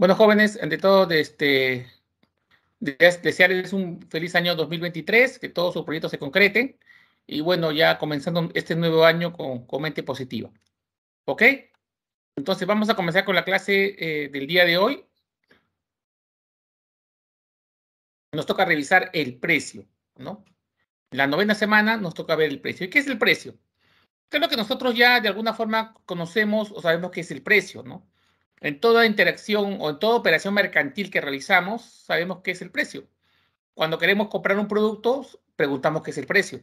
Bueno, jóvenes, ante todo, este, desearles un feliz año 2023, que todos sus proyectos se concreten y bueno, ya comenzando este nuevo año con, mente positiva. ¿Ok? Entonces vamos a comenzar con la clase eh, del día de hoy. Nos toca revisar el precio, ¿no? La novena semana nos toca ver el precio. ¿Y qué es el precio? Creo que nosotros ya de alguna forma conocemos o sabemos qué es el precio, ¿no? En toda interacción o en toda operación mercantil que realizamos, sabemos qué es el precio. Cuando queremos comprar un producto, preguntamos qué es el precio.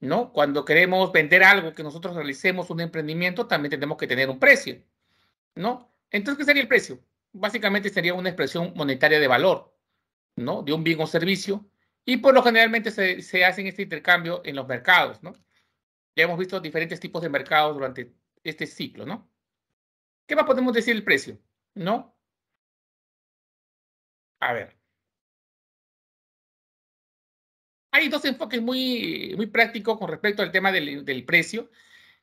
¿no? Cuando queremos vender algo que nosotros realicemos, un emprendimiento, también tenemos que tener un precio. ¿no? Entonces, ¿qué sería el precio? Básicamente sería una expresión monetaria de valor, ¿no? De un bien o servicio. Y por lo generalmente se, hace este intercambio en los mercados, ¿no? Ya hemos visto diferentes tipos de mercados durante este ciclo, ¿no? ¿Qué más podemos decir del precio? ¿No? A ver. Hay dos enfoques muy, muy prácticos con respecto al tema del, del precio.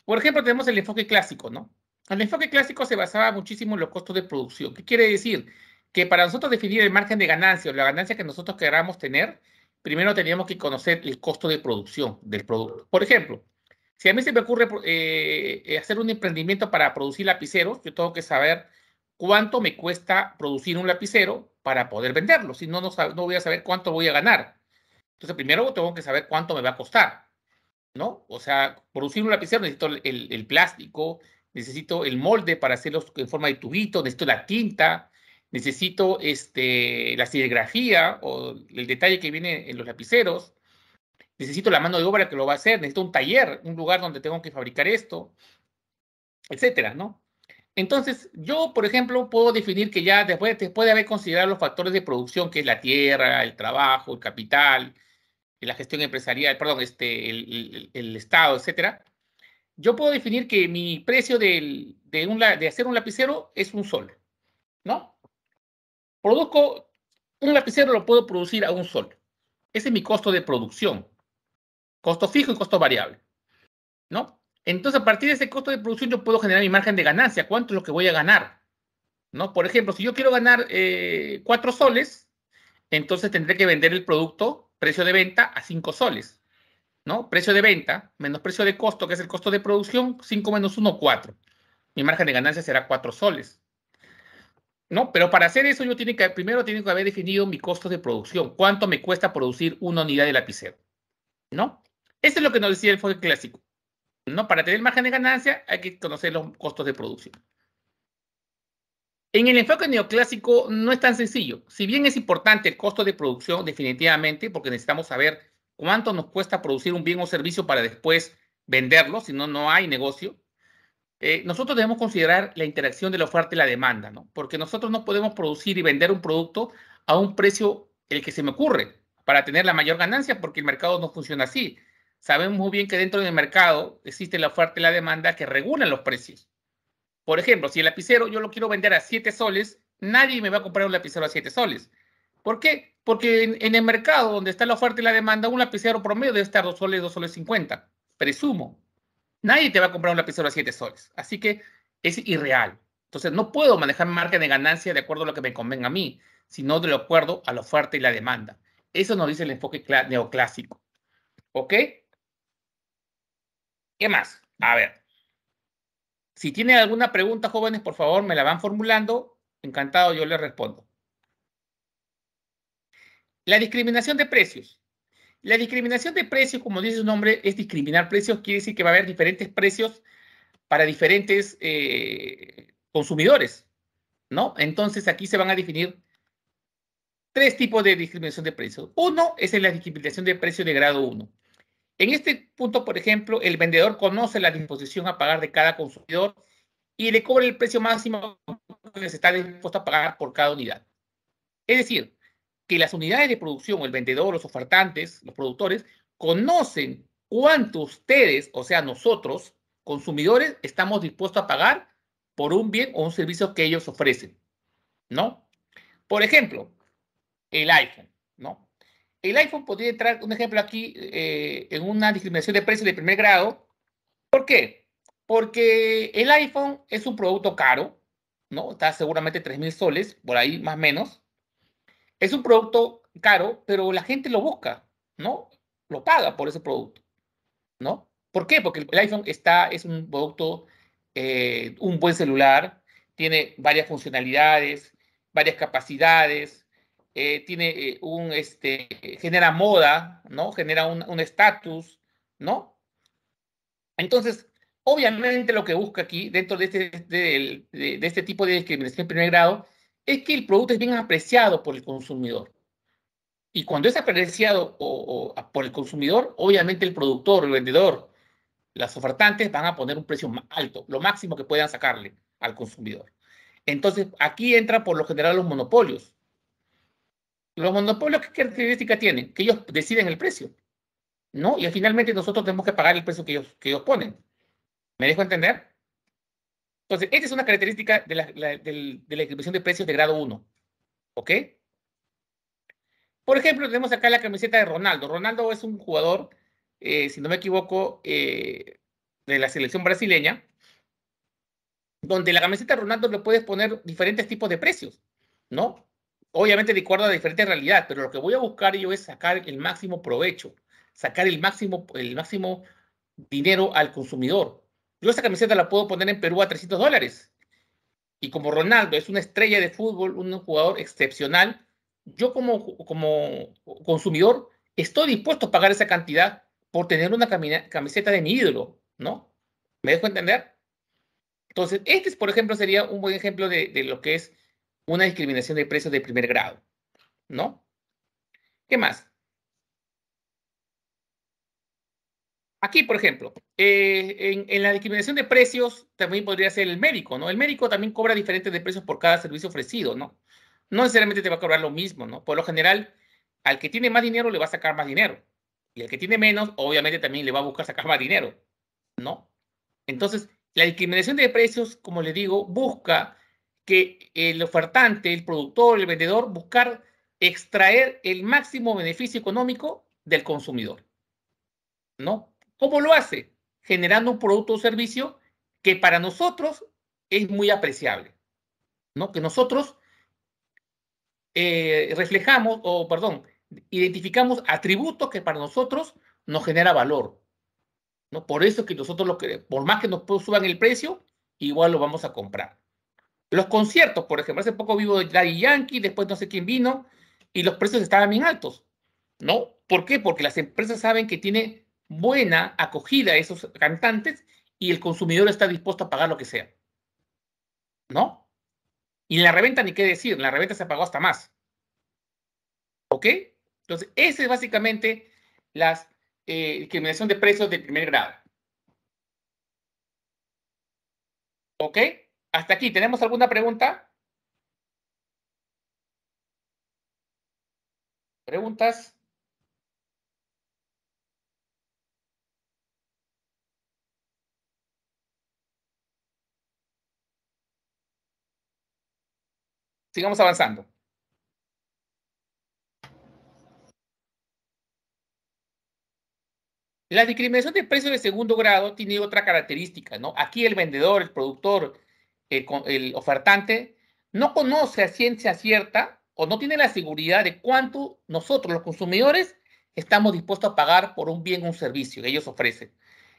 Por ejemplo, tenemos el enfoque clásico, ¿no? El enfoque clásico se basaba muchísimo en los costos de producción. ¿Qué quiere decir? Que para nosotros definir el margen de ganancia o la ganancia que nosotros queramos tener, primero teníamos que conocer el costo de producción del producto. Por ejemplo, si a mí se me ocurre eh, eh, hacer un emprendimiento para producir lapiceros, yo tengo que saber cuánto me cuesta producir un lapicero para poder venderlo. Si no, no, voy a saber cuánto voy a ganar. Entonces, primero tengo que saber cuánto me va a costar, ¿no? O sea, producir un lapicero necesito el, plástico, necesito el molde para hacerlos en forma de tubito, necesito la tinta, necesito este, la serigrafía o el detalle que viene en los lapiceros, necesito la mano de obra que lo va a hacer, necesito un taller, un lugar donde tengo que fabricar esto, etcétera, ¿no? Entonces, yo, por ejemplo, puedo definir que ya después, después de haber considerado los factores de producción, que es la tierra, el trabajo, el capital, eh, la gestión empresarial, perdón, este, el, Estado, etcétera, yo puedo definir que mi precio de, hacer un lapicero es un sol, ¿no? Produzco, un lapicero lo puedo producir a un sol. Ese es mi costo de producción. Costo fijo y costo variable. ¿No? Entonces, a partir de ese costo de producción, yo puedo generar mi margen de ganancia. ¿Cuánto es lo que voy a ganar? ¿No? Por ejemplo, si yo quiero ganar eh, cuatro 4 soles, entonces tendré que vender el producto, precio de venta, a 5 soles. ¿No? Precio de venta menos precio de costo, que es el costo de producción, 5 menos 1, 4. Mi margen de ganancia será 4 soles. ¿No? Pero para hacer eso, yo que, primero tengo que haber definido mi costo de producción. ¿Cuánto me cuesta producir una unidad de lapicero? ¿No? Eso es lo que nos decía el enfoque clásico. ¿no? Para tener margen de ganancia hay que conocer los costos de producción. En el enfoque neoclásico no es tan sencillo. Si bien es importante el costo de producción, definitivamente, porque necesitamos saber cuánto nos cuesta producir un bien o servicio para después venderlo, si no, no hay negocio. Eh, nosotros debemos considerar la interacción de la oferta y la demanda, ¿no? Porque nosotros no podemos producir y vender un producto a un precio el que se me ocurre para tener la mayor ganancia, porque el mercado no funciona así sabemos muy bien que dentro del mercado existe la oferta y la demanda que regulan los precios. Por ejemplo, si el lapicero yo lo quiero vender a 7 soles, nadie me va a comprar un lapicero a 7 soles. ¿Por qué? Porque en, el mercado donde está la oferta y la demanda, un lapicero promedio debe estar 2 soles, 2 soles 50, presumo. Nadie te va a comprar un lapicero a 7 soles. Así que es irreal. Entonces, no puedo manejar mi de ganancia de acuerdo a lo que me convenga a mí, sino de acuerdo a la oferta y la demanda. Eso nos dice el enfoque neoclásico. ¿Ok? ¿Qué más? A ver. Si tienen alguna pregunta, jóvenes, por favor, me la van formulando. Encantado, yo les respondo. La discriminación de precios. La discriminación de precios, como dice su nombre, es discriminar precios, quiere decir que va a haber diferentes precios para diferentes eh, consumidores, ¿no? Entonces aquí se van a definir tres tipos de discriminación de precios. Uno es la discriminación de precios de grado 1. En este punto, por ejemplo, el vendedor conoce la disposición a pagar de cada consumidor y le cobra el precio máximo que se está dispuesto a pagar por cada unidad. Es decir, que las unidades de producción, el vendedor, los ofertantes, los productores, conocen cuánto ustedes, o sea, nosotros, consumidores, estamos dispuestos a pagar por un bien o un servicio que ellos ofrecen, ¿no? Por ejemplo, el iPhone, ¿no? el iPhone podría entrar, un ejemplo aquí, eh, en una discriminación de precios de primer grado. ¿Por qué? Porque el iPhone es un producto caro, ¿no? Está seguramente 3.000 soles, por ahí más o menos. Es un producto caro, pero la gente lo busca, ¿no? Lo paga por ese producto, ¿no? ¿Por qué? Porque el iPhone está, es un producto, eh, un buen celular, tiene varias funcionalidades, varias capacidades, eh, tiene eh, un, este, genera moda, ¿no? Genera un estatus, ¿no? Entonces, obviamente lo que busca aquí, dentro de este, este tipo de discriminación en primer grado, es que el producto es bien apreciado por el consumidor. Y cuando es apreciado por el consumidor, obviamente el productor, el vendedor, las ofertantes van a poner un precio alto, lo máximo que puedan sacarle al consumidor. Entonces, aquí entra por lo general los monopolios. Los monopolios, ¿qué característica tienen? Que ellos deciden el precio, ¿no? Y finalmente nosotros tenemos que pagar el precio que ellos, ellos ponen. ¿Me dejo entender? Entonces, esta es una característica de la, distribución de, precios de grado 1. ¿Ok? Por ejemplo, tenemos acá la camiseta de Ronaldo. Ronaldo es un jugador, eh, si no me equivoco, eh, de la selección brasileña, donde la camiseta de Ronaldo le puedes poner diferentes tipos de precios, ¿no? obviamente de acuerdo a diferentes realidades, pero lo que voy a buscar yo es sacar el máximo provecho, sacar el máximo, el máximo dinero al consumidor. Yo esa camiseta la puedo poner en Perú a 300 dólares. Y como Ronaldo es una estrella de fútbol, un jugador excepcional, yo como, como consumidor estoy dispuesto a pagar esa cantidad por tener una camiseta de mi ídolo, ¿no? ¿Me dejo entender? Entonces, este, por ejemplo, sería un buen ejemplo de lo que es una discriminación de precios de primer grado, ¿no? ¿Qué más? Aquí, por ejemplo, eh, en, la discriminación de precios también podría ser el médico, ¿no? El médico también cobra diferentes de precios por cada servicio ofrecido, ¿no? No necesariamente te va a cobrar lo mismo, ¿no? Por lo general, al que tiene más dinero le va a sacar más dinero. Y al que tiene menos, obviamente también le va a buscar sacar más dinero, ¿no? Entonces, la discriminación de precios, como le digo, busca que el ofertante, el productor, el vendedor, buscar extraer el máximo beneficio económico del consumidor. ¿No? ¿Cómo lo hace? Generando un producto o servicio que para nosotros es muy apreciable. ¿No? Que nosotros eh, reflejamos, o perdón, identificamos atributos que para nosotros nos genera valor. ¿No? Por eso que nosotros lo que, Por más que nos suban el precio, igual lo vamos a comprar. Los conciertos, por ejemplo, hace poco vivo Daddy Yankee, después no sé quién vino, y los precios estaban bien altos, ¿no? ¿Por qué? Porque las empresas saben que tiene buena acogida a esos cantantes y el consumidor está dispuesto a pagar lo que sea, ¿no? Y en la reventa ni qué decir, en la reventa se pagó hasta más, ¿ok? Entonces, esa es básicamente la discriminación eh, de precios de primer grado, ¿ok? Hasta aquí, ¿tenemos alguna pregunta? ¿Preguntas? Sigamos avanzando. La discriminación de precios de segundo grado tiene otra característica, ¿no? Aquí el vendedor, el productor, el, ofertante no conoce a ciencia cierta o no tiene la seguridad de cuánto nosotros los consumidores estamos dispuestos a pagar por un bien o un servicio que ellos ofrecen.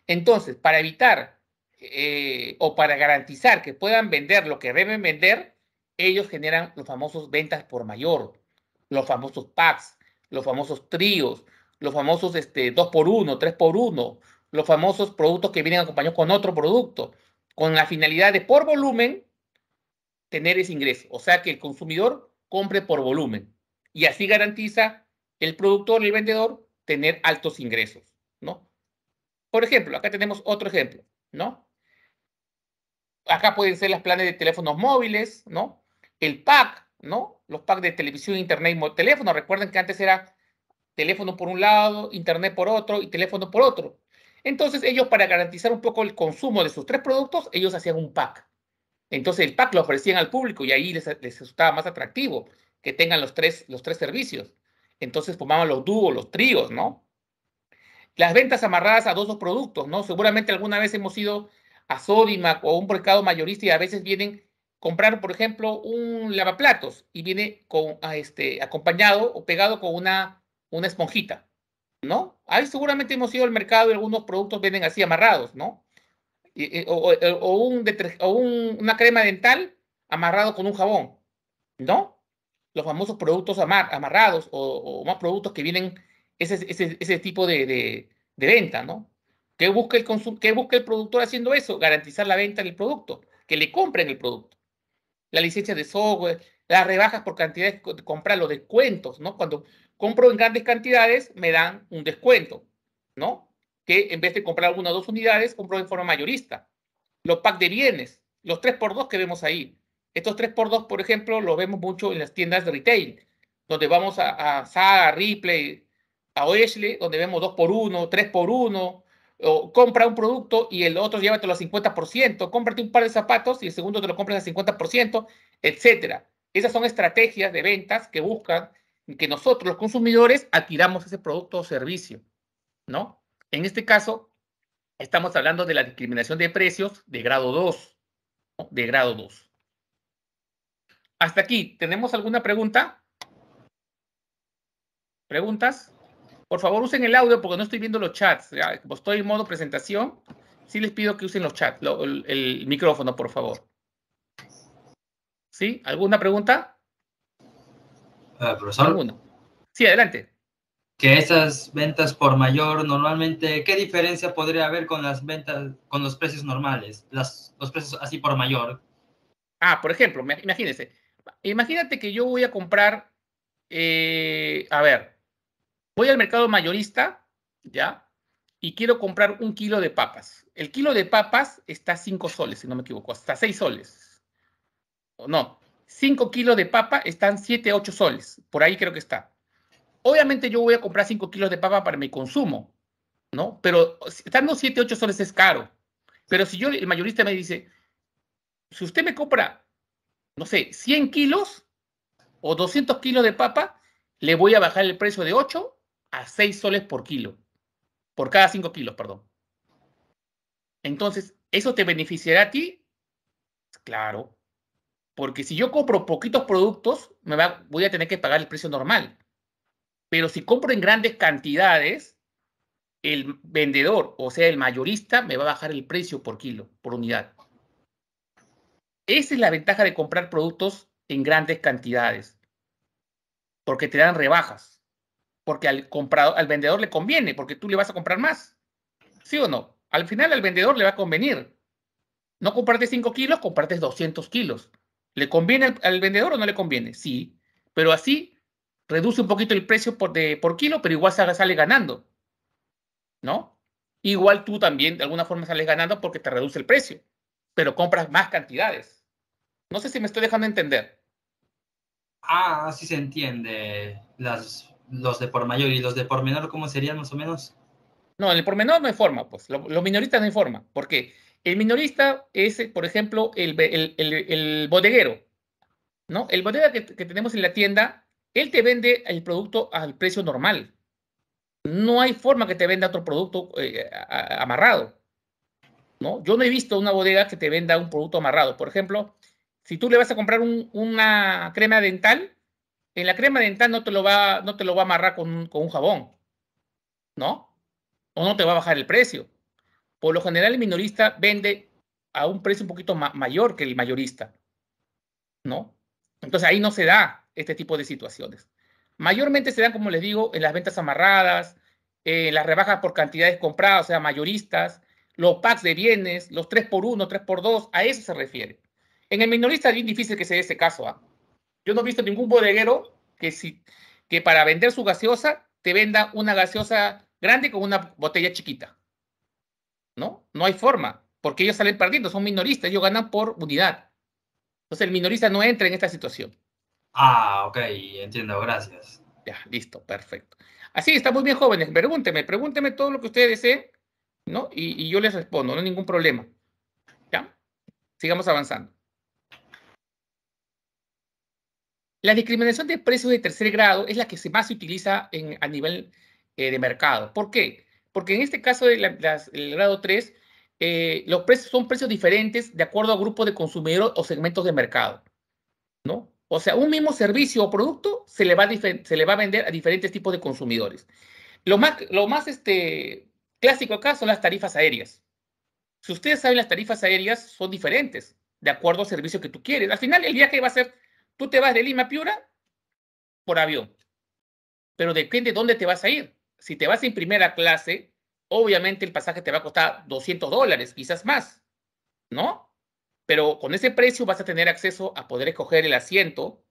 Entonces, para evitar eh, o para garantizar que puedan vender lo que deben vender, ellos generan los famosos ventas por mayor, los famosos packs, los famosos tríos, los famosos este, por uno, tres por uno, los famosos productos que vienen acompañados con otro producto con la finalidad de por volumen tener ese ingreso. O sea, que el consumidor compre por volumen y así garantiza el productor y el vendedor tener altos ingresos, ¿no? Por ejemplo, acá tenemos otro ejemplo, ¿no? Acá pueden ser las planes de teléfonos móviles, ¿no? El pack, ¿no? Los packs de televisión, internet y teléfono. Recuerden que antes era teléfono por un lado, internet por otro y teléfono por otro. Entonces ellos para garantizar un poco el consumo de sus tres productos, ellos hacían un pack. Entonces el pack lo ofrecían al público y ahí les, les resultaba más atractivo que tengan los tres, los tres servicios. Entonces formaban los dúos, los tríos, ¿no? Las ventas amarradas a dos, dos productos, ¿no? Seguramente alguna vez hemos ido a Sodimac o a un mercado mayorista y a veces vienen comprar, por ejemplo, un lavaplatos y viene con, a ah, este, acompañado o pegado con una, una esponjita. ¿no? Ahí seguramente hemos ido al mercado y algunos productos venden así amarrados, ¿no? o, una crema dental amarrado con un jabón, ¿no? Los famosos productos amarrados o, más productos que vienen ese, tipo de, venta, ¿no? ¿Qué busca, el el productor haciendo eso? Garantizar la venta del producto, que le compren el producto. La licencia de software, las rebajas por cantidad de compra, los descuentos, ¿no? Cuando compro en grandes cantidades, me dan un descuento, ¿no? Que en vez de comprar una o dos unidades, compro en forma mayorista. Los packs de bienes, los 3x2 que vemos ahí. Estos 3x2, por ejemplo, los vemos mucho en las tiendas de retail, donde vamos a, a Saga, Ripley, a Oesle, donde vemos 2x1, 3x1, o compra un producto y el otro llévatelo al 50%, cómprate un par de zapatos y el segundo te lo compras al 50%, etcétera. Esas son estrategias de ventas que buscan que nosotros, los consumidores, adquiramos ese producto o servicio, ¿no? En este caso, estamos hablando de la discriminación de precios de grado 2, de grado 2. Hasta aquí, ¿tenemos alguna pregunta? ¿Preguntas? Por favor, usen el audio porque no estoy viendo los chats. estoy en modo presentación, sí les pido que usen los chats, el, el micrófono, por favor. ¿Sí? ¿Alguna pregunta? Ah, sí, adelante. Que esas ventas por mayor normalmente, ¿qué diferencia podría haber con las ventas, con los precios normales? Las, los precios así por mayor. Ah, por ejemplo, imagínese, Imagínate que yo voy a comprar, eh, a ver, voy al mercado mayorista, ¿ya? Y quiero comprar un kilo de papas. El kilo de papas está a 5 soles, si no me equivoco, hasta 6 soles. O no, 5 kilos de papa están 7, 8 soles. Por ahí creo que está. Obviamente yo voy a comprar 5 kilos de papa para mi consumo, ¿no? Pero estando 7, 8 soles es caro. Pero si yo, el mayorista me dice, si usted me compra, no sé, 100 kilos o 200 kilos de papa, le voy a bajar el precio de 8 a 6 soles por kilo. Por cada 5 kilos, perdón. Entonces, ¿eso te beneficiará a ti? Claro, porque si yo compro poquitos productos, me voy a tener que pagar el precio normal. Pero si compro en grandes cantidades, el vendedor, o sea, el mayorista, me va a bajar el precio por kilo, por unidad. Esa es la ventaja de comprar productos en grandes cantidades, porque te dan rebajas, porque al, al vendedor le conviene, porque tú le vas a comprar más. ¿Sí o no? Al final al vendedor le va a convenir. No compartes 5 kilos, compartes 200 kilos. ¿Le conviene al, vendedor o no le conviene? Sí, pero así reduce un poquito el precio por, por kilo, pero igual sale, ganando, ¿no? Igual tú también de alguna forma sales ganando porque te reduce el precio, pero compras más cantidades. No sé si me estoy dejando entender. Ah, ah sí se entiende. Las, los de por mayor y los de por menor, ¿cómo serían más o menos? No, en el por menor no hay forma, pues. Los, los minoristas no hay forma, porque el minorista es, por ejemplo, el, bodeguero, ¿no? El bodega que, tenemos en la tienda, él te vende el producto al precio normal. No hay forma que te venda otro producto eh, amarrado, ¿no? Yo no he visto una bodega que te venda un producto amarrado. Por ejemplo, si tú le vas a comprar una crema dental, en la crema dental no te lo va, no te lo va a amarrar con, con un jabón, ¿no? O no te va a bajar el precio. Por lo general, el minorista vende a un precio un poquito mayor que el mayorista, ¿no? Entonces ahí no se da este tipo de situaciones. Mayormente se dan, como les digo, en las ventas amarradas, en las rebajas por cantidades compradas, o sea, mayoristas, los packs de bienes, los 3x1, 3x2, a eso se refiere. En el minorista es bien difícil que se dé ese caso. ¿ah? Yo no he visto ningún bodeguero que, si, que para vender su gaseosa te venda una gaseosa grande con una botella chiquita. ¿no? No hay forma, porque ellos salen perdiendo, son minoristas, ellos ganan por unidad. Entonces el minorista no entra en esta situación. Ah, ok, entiendo, gracias. Ya, listo, perfecto. Así está muy bien, jóvenes. Pregúnteme, pregúnteme todo lo que ustedes deseen, ¿no? Y, yo les respondo, no hay ningún problema. ¿Ya? Sigamos avanzando. La discriminación de precios de tercer grado es la que se más utiliza en, a nivel eh, de mercado. ¿Por qué? porque en este caso del grado 3, eh, los precios son precios diferentes de acuerdo a grupos de consumidores o segmentos de mercado, ¿no? O sea, un mismo servicio o producto se le va a, se le va a vender a diferentes tipos de consumidores. Lo más, lo más este, clásico acá son las tarifas aéreas. Si ustedes saben, las tarifas aéreas son diferentes de acuerdo al servicio que tú quieres. Al final, el viaje va a ser, tú te vas de Lima a Piura por avión, pero depende de dónde te vas a ir si te vas en primera clase, obviamente el pasaje te va a costar 200 dólares, quizás más, ¿no? Pero con ese precio vas a tener acceso a poder escoger el asiento,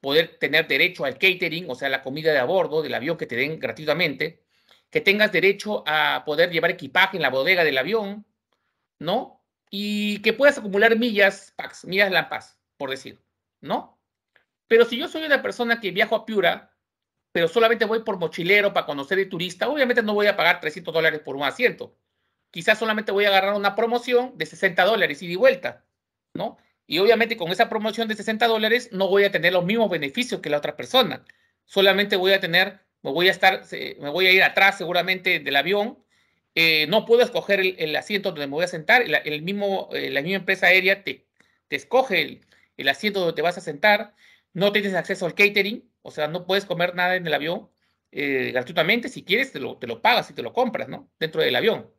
poder tener derecho al catering, o sea, la comida de a bordo del avión que te den gratuitamente, que tengas derecho a poder llevar equipaje en la bodega del avión, ¿no? Y que puedas acumular millas PAX, millas LAMPAS, por decir, ¿no? Pero si yo soy una persona que viajo a Piura pero solamente voy por mochilero para conocer de turista, obviamente no voy a pagar 300 dólares por un asiento. Quizás solamente voy a agarrar una promoción de 60 dólares y de vuelta, ¿no? Y obviamente con esa promoción de 60 dólares no voy a tener los mismos beneficios que la otra persona. Solamente voy a tener, me voy a estar, me voy a ir atrás seguramente del avión. Eh, no puedo escoger el, asiento donde me voy a sentar. la eh, misma empresa aérea te, escoge el asiento donde te vas a sentar. No tienes acceso al catering o sea, no puedes comer nada en el avión eh, gratuitamente. Si quieres, te lo, pagas y te lo compras, ¿no? Dentro del avión.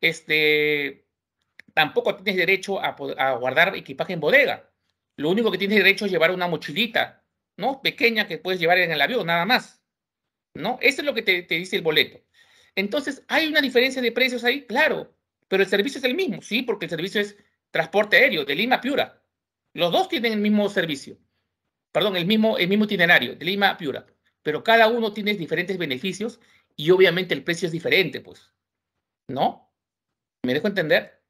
Este, tampoco tienes derecho a, guardar equipaje en bodega. Lo único que tienes derecho es llevar una mochilita, ¿no? Pequeña que puedes llevar en el avión, nada más. ¿No? Eso es lo que te, te dice el boleto. Entonces, ¿hay una diferencia de precios ahí? Claro, pero el servicio es el mismo, sí, porque el servicio es transporte aéreo de Lima a Piura. Los dos tienen el mismo servicio perdón, el mismo, el mismo itinerario, de Lima a Piura, pero cada uno tiene diferentes beneficios y obviamente el precio es diferente, pues. ¿No? ¿Me dejo entender?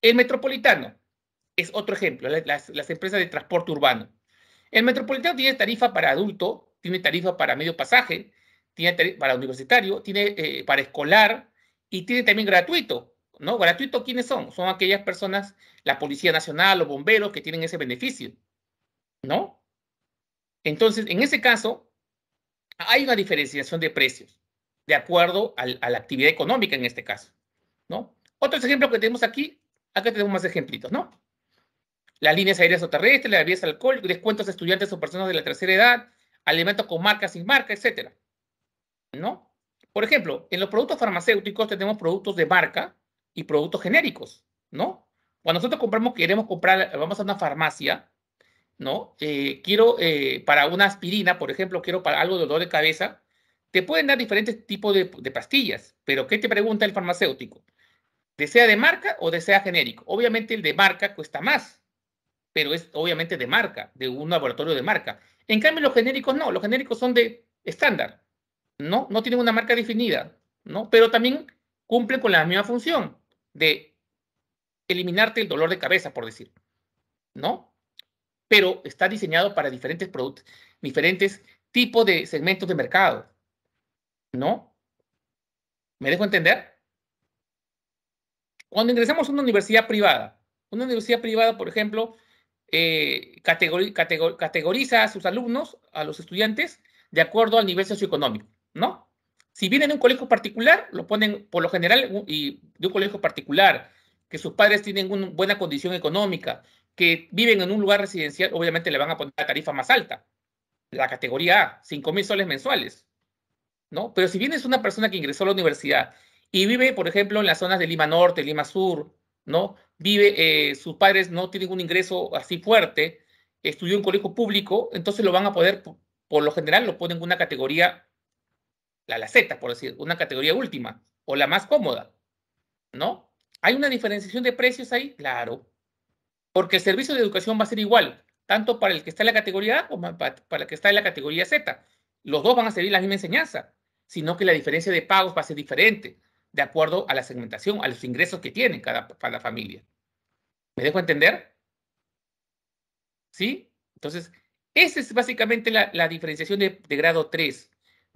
El metropolitano es otro ejemplo, las, empresas de transporte urbano. El metropolitano tiene tarifa para adulto, tiene tarifa para medio pasaje, tiene tarifa para universitario, tiene eh, para escolar y tiene también gratuito. ¿No? Gratuito, ¿quiénes son? Son aquellas personas, la Policía Nacional, los bomberos que tienen ese beneficio. ¿No? Entonces, en ese caso, hay una diferenciación de precios de acuerdo a la actividad económica en este caso, ¿no? Otros ejemplos que tenemos aquí, acá tenemos más ejemplitos, ¿no? Las líneas aéreas o terrestres, las bebidas alcohólicas, descuentos a estudiantes o personas de la tercera edad, alimentos con marca, sin marca, etcétera, ¿no? Por ejemplo, en los productos farmacéuticos tenemos productos de marca y productos genéricos, ¿no? Cuando nosotros compramos, queremos comprar, vamos a una farmacia, ¿no? Eh, quiero eh, para una aspirina, por ejemplo, quiero para algo de dolor de cabeza, te pueden dar diferentes tipos de, de, pastillas, pero ¿qué te pregunta el farmacéutico? ¿Desea de marca o desea genérico? Obviamente el de marca cuesta más, pero es obviamente de marca, de un laboratorio de marca. En cambio, los genéricos no, los genéricos son de estándar, ¿no? No tienen una marca definida, ¿no? Pero también cumplen con la misma función de eliminarte el dolor de cabeza, por decir, ¿no? pero está diseñado para diferentes productos, diferentes tipos de segmentos de mercado. ¿No? ¿Me dejo entender? Cuando ingresamos a una universidad privada, una universidad privada, por ejemplo, eh, categoriza a sus alumnos, a los estudiantes, de acuerdo al nivel socioeconómico, ¿no? Si vienen de un colegio particular, lo ponen por lo general y de un colegio particular, que sus padres tienen una buena condición económica, que viven en un lugar residencial, obviamente le van a poner la tarifa más alta, la categoría A, 5 mil soles mensuales. ¿no? Pero si bien es una persona que ingresó a la universidad y vive, por ejemplo, en las zonas de Lima Norte, Lima Sur, ¿no? Vive, eh, sus padres no tienen un ingreso así fuerte, estudió en colegio público, entonces lo van a poder, por, lo general, lo ponen en una categoría, la, la Z, por decir, una categoría última, o la más cómoda, ¿no? ¿Hay una diferenciación de precios ahí? Claro, porque el servicio de educación va a ser igual, tanto para el que está en la categoría A como para el que está en la categoría Z. Los dos van a servir la misma enseñanza, sino que la diferencia de pagos va a ser diferente de acuerdo a la segmentación, a los ingresos que tiene cada familia. ¿Me dejo entender? ¿Sí? Entonces, esa es básicamente la, diferenciación de, grado 3.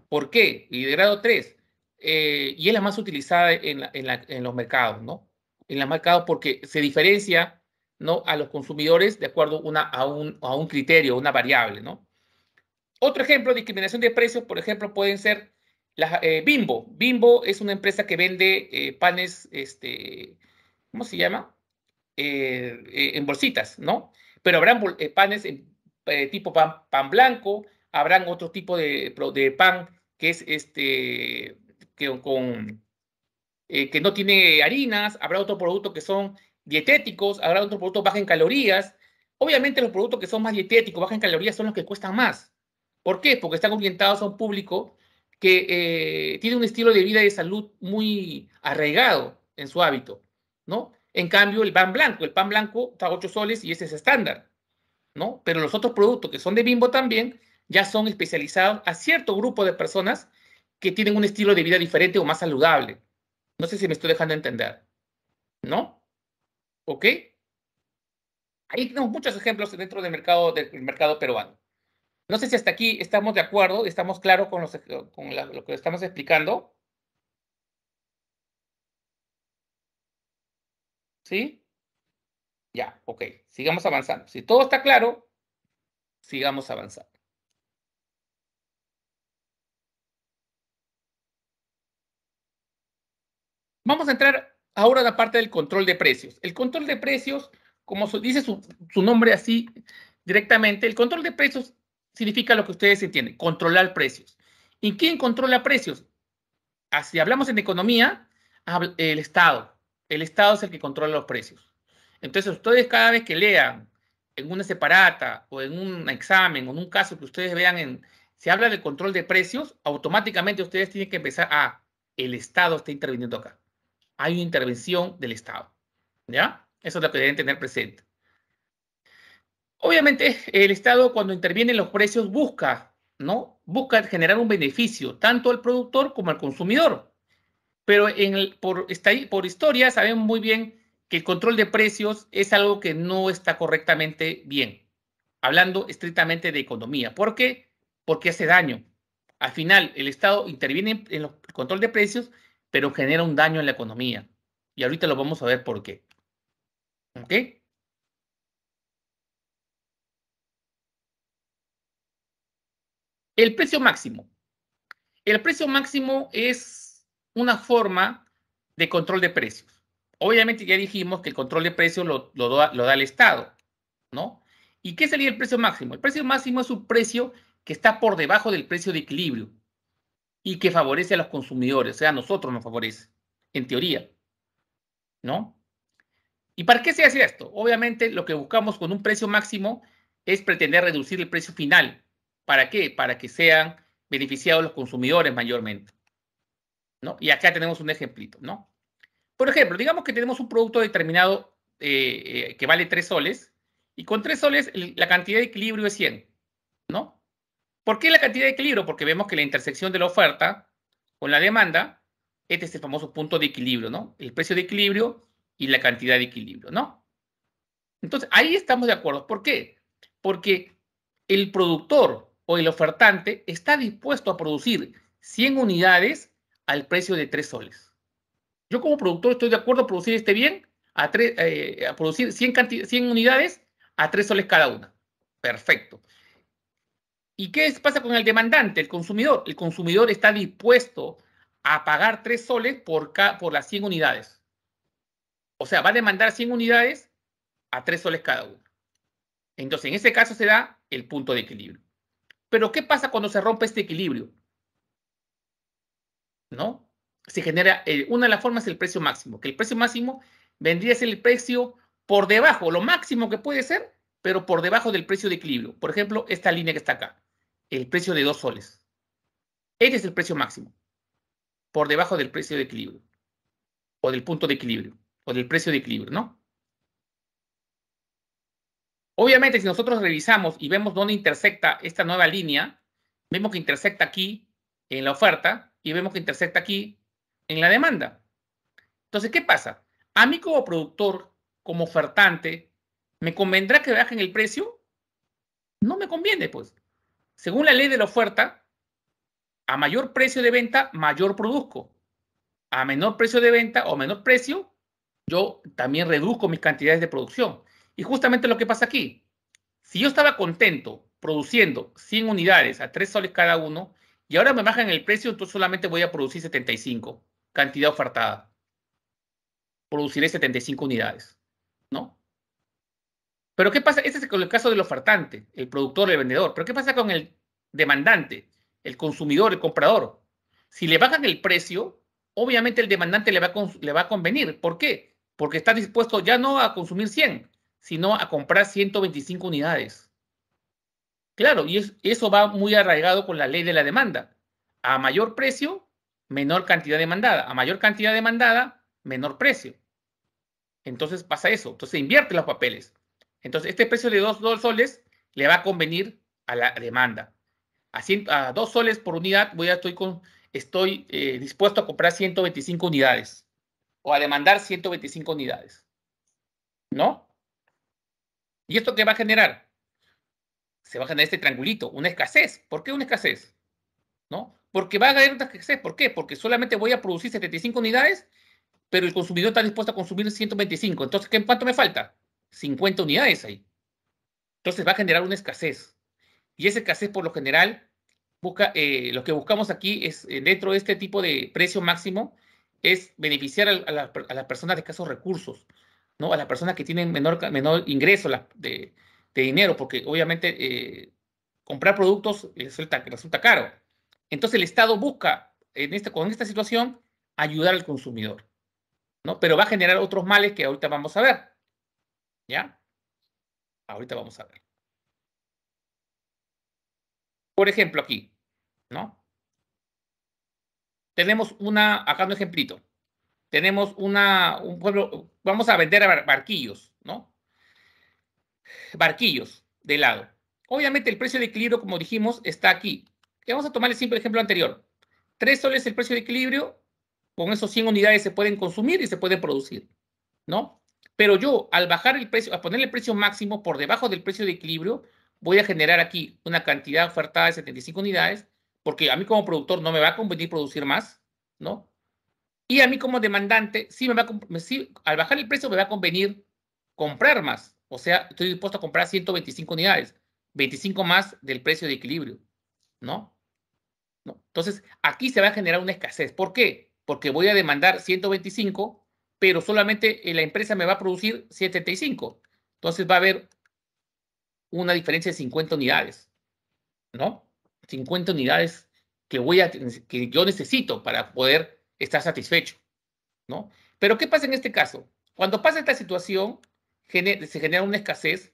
¿Por qué? Y de grado 3. Eh, y es la más utilizada en los mercados, ¿no? En los mercados porque se diferencia ¿no? a los consumidores de acuerdo a, un, a un criterio, una variable. ¿no? Otro ejemplo de discriminación de precios, por ejemplo, pueden ser la, eh, Bimbo. Bimbo es una empresa que vende eh, panes, este, ¿cómo se llama? Eh, en bolsitas, ¿no? Pero habrán panes tipo pan, blanco, habrán otro tipo de, de pan que es este, que, con, que no tiene harinas, habrá otro producto que son dietéticos, habrá otros productos bajos en calorías. Obviamente los productos que son más dietéticos, bajos en calorías, son los que cuestan más. ¿Por qué? Porque están orientados a un público que eh, tiene un estilo de vida y de salud muy arraigado en su hábito, ¿no? En cambio, el pan blanco, el pan blanco está 8 soles y ese es estándar, ¿no? Pero los otros productos que son de bimbo también ya son especializados a cierto grupo de personas que tienen un estilo de vida diferente o más saludable. No sé si me estoy dejando entender, ¿no? ¿Ok? Ahí tenemos muchos ejemplos dentro del mercado, del mercado peruano. No sé si hasta aquí estamos de acuerdo, estamos claros con, lo que estamos explicando. ¿Sí? Ya, ok. Sigamos avanzando. Si todo está claro, sigamos avanzando. Vamos a entrar Ahora la parte del control de precios. El control de precios, como dice su, nombre así directamente, el control de precios significa lo que ustedes entienden, controlar precios. ¿Y quién controla precios? Ah, si hablamos en economía, el Estado. El Estado es el que controla los precios. Entonces, ustedes cada vez que lean en una separata o en un examen o en un caso que ustedes vean en, se habla del control de precios, automáticamente ustedes tienen que empezar a, ah, el Estado está interviniendo acá hay una intervención del Estado. ¿Ya? Eso es lo que deben tener presente. Obviamente, el Estado cuando interviene en los precios busca, ¿no? Busca generar un beneficio tanto al productor como al consumidor. Pero por, por historia sabemos muy bien que el control de precios es algo que no está correctamente bien, hablando estrictamente de economía. ¿Por qué? Porque hace daño. Al final, el Estado interviene en el control de precios pero genera un daño en la economía. Y ahorita lo vamos a ver por qué. ¿Ok? El precio máximo. El precio máximo es una forma de control de precios. Obviamente ya dijimos que el control de precios lo, da, el Estado, ¿no? ¿Y qué sería el precio máximo? El precio máximo es un precio que está por debajo del precio de equilibrio y que favorece a los consumidores, o sea, a nosotros nos favorece, en teoría. ¿No? ¿Y para qué se hace esto? Obviamente lo que buscamos con un precio máximo es pretender reducir el precio final. ¿Para qué? Para que sean beneficiados los consumidores mayormente. ¿No? Y acá tenemos un ejemplito, ¿no? Por ejemplo, digamos que tenemos un producto determinado eh, eh, que vale 3 soles y con 3 soles la cantidad de equilibrio es 100, ¿no? ¿Por qué la cantidad de equilibrio? Porque vemos que la intersección de la oferta con la demanda, este es el famoso punto de equilibrio, ¿no? El precio de equilibrio y la cantidad de equilibrio, ¿no? Entonces, ahí estamos de acuerdo. ¿Por qué? Porque el productor o el ofertante está dispuesto a producir 100 unidades al precio de 3 soles. Yo como productor estoy de acuerdo a producir este bien, a, eh, a producir 100 unidades a 3 soles cada una. Perfecto. ¿Y qué pasa con el demandante, el consumidor? El consumidor está dispuesto a pagar 3 soles por, por las 100 unidades. O sea, va a demandar 100 unidades a 3 soles cada uno. Entonces, en ese caso se da el punto de equilibrio. Pero, ¿qué pasa cuando se rompe este equilibrio? ¿No? Se genera, eh, una de las formas es el precio máximo, que el precio máximo vendría a ser el precio por debajo, lo máximo que puede ser, pero por debajo del precio de equilibrio. Por ejemplo, esta línea que está acá el precio de dos soles. Ese es el precio máximo, por debajo del precio de equilibrio, o del punto de equilibrio, o del precio de equilibrio, ¿no? Obviamente, si nosotros revisamos y vemos dónde intersecta esta nueva línea, vemos que intersecta aquí en la oferta y vemos que intersecta aquí en la demanda. Entonces, ¿qué pasa? A mí como productor, como ofertante, ¿me convendrá que bajen el precio? No me conviene, pues. Según la ley de la oferta, a mayor precio de venta, mayor produzco. A menor precio de venta o menor precio, yo también reduzco mis cantidades de producción. Y justamente lo que pasa aquí, si yo estaba contento produciendo 100 unidades a 3 soles cada uno y ahora me bajan el precio, entonces solamente voy a producir 75, cantidad ofertada. Produciré 75 unidades. Pero ¿qué pasa? Este es el caso del ofertante, el productor, el vendedor. Pero ¿qué pasa con el demandante, el consumidor, el comprador? Si le bajan el precio, obviamente el demandante le va, a le va a convenir. ¿Por qué? Porque está dispuesto ya no a consumir 100, sino a comprar 125 unidades. Claro, y eso va muy arraigado con la ley de la demanda. A mayor precio, menor cantidad demandada. A mayor cantidad demandada, menor precio. Entonces pasa eso. Entonces invierte los papeles. Entonces, este precio de 2 soles le va a convenir a la demanda. A, 2 soles por unidad, voy a, estoy, estoy eh, dispuesto a comprar 125 unidades o a demandar 125 unidades. ¿No? ¿Y esto qué va a generar? Se va a generar este triangulito, una escasez. ¿Por qué una escasez? ¿No? Porque va a haber una escasez. ¿Por qué? Porque solamente voy a producir 75 unidades, pero el consumidor está dispuesto a consumir 125. Entonces, ¿qué, ¿cuánto me falta? 50 unidades ahí. Entonces va a generar una escasez. Y esa escasez, por lo general, busca, eh, lo que buscamos aquí es, eh, dentro de este tipo de precio máximo, es beneficiar a, las personas de escasos recursos, ¿no? A las personas que tienen menor, menor ingreso de, dinero, porque obviamente eh, comprar productos resulta, resulta caro. Entonces el Estado busca, en esta, con esta situación, ayudar al consumidor, ¿no? Pero va a generar otros males que ahorita vamos a ver. ¿Ya? Ahorita vamos a ver. Por ejemplo, aquí, ¿no? Tenemos una, acá un ejemplito. Tenemos una, un pueblo, vamos a vender barquillos, ¿no? Barquillos de helado. Obviamente el precio de equilibrio, como dijimos, está aquí. Y vamos a tomar el simple ejemplo anterior. Tres soles el precio de equilibrio, con esos 100 unidades se pueden consumir y se pueden producir, ¿no? Pero yo, al bajar el precio, a poner el precio máximo por debajo del precio de equilibrio, voy a generar aquí una cantidad ofertada de 75 unidades, porque a mí como productor no me va a convenir producir más, ¿no? Y a mí como demandante, sí me va a, al bajar el precio me va a convenir comprar más. O sea, estoy dispuesto a comprar 125 unidades, 25 más del precio de equilibrio, ¿no? ¿no? Entonces, aquí se va a generar una escasez. ¿Por qué? Porque voy a demandar 125 pero solamente eh, la empresa me va a producir 75. Entonces va a haber una diferencia de 50 unidades, ¿no? 50 unidades que, voy a, que yo necesito para poder estar satisfecho, ¿no? Pero ¿qué pasa en este caso? Cuando pasa esta situación, se genera una escasez,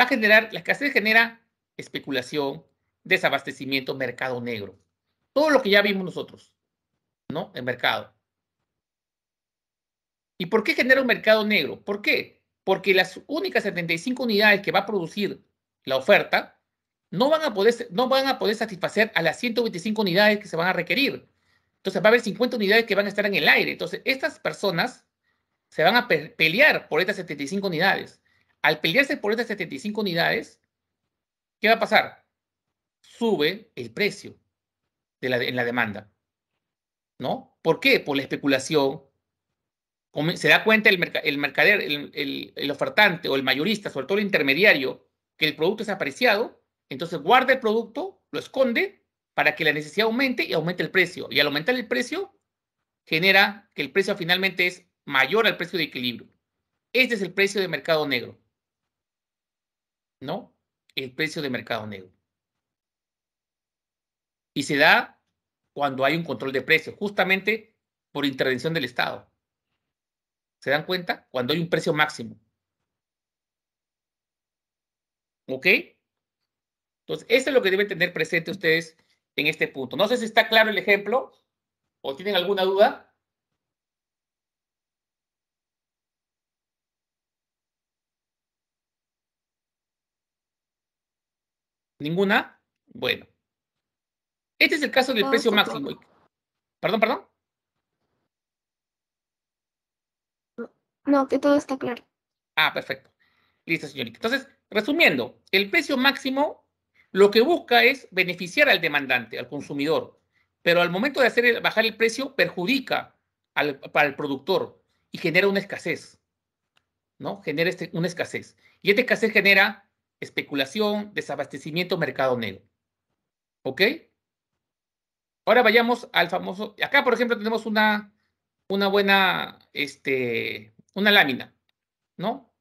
va a generar, la escasez genera especulación, desabastecimiento, mercado negro, todo lo que ya vimos nosotros, ¿no? El mercado. ¿Y por qué genera un mercado negro? ¿Por qué? Porque las únicas 75 unidades que va a producir la oferta no van a poder, no van a poder satisfacer a las 125 unidades que se van a requerir. Entonces va a haber 50 unidades que van a estar en el aire. Entonces estas personas se van a pelear por estas 75 unidades. Al pelearse por estas 75 unidades, ¿qué va a pasar? Sube el precio en la demanda. ¿No? ¿Por qué? Por la especulación, se da cuenta el, mercader, el, ofertante o el mayorista, sobre todo el intermediario, que el producto es apreciado, entonces guarda el producto, lo esconde para que la necesidad aumente y aumente el precio. Y al aumentar el precio, genera que el precio finalmente es mayor al precio de equilibrio. Este es el precio de mercado negro. ¿No? El precio de mercado negro. Y se da cuando hay un control de precios, justamente por intervención del Estado. ¿Se dan cuenta? Cuando hay un precio máximo. ¿Ok? Entonces, eso es lo que deben tener presente ustedes en este punto. No sé si está claro el ejemplo o tienen alguna duda. ¿Ninguna? Bueno. Este es el caso del precio máximo. Perdón, perdón. No, que todo está claro. Ah, perfecto. Listo, señorita. Entonces, resumiendo, el precio máximo lo que busca es beneficiar al demandante, al consumidor, pero al momento de hacer bajar el precio perjudica al, el productor y genera una escasez, ¿no? Genera este, una escasez. Y esta escasez genera especulación, desabastecimiento, mercado negro. ¿Ok? Ahora vayamos al famoso, acá por ejemplo tenemos una, una buena, este, una lámina, ¿no?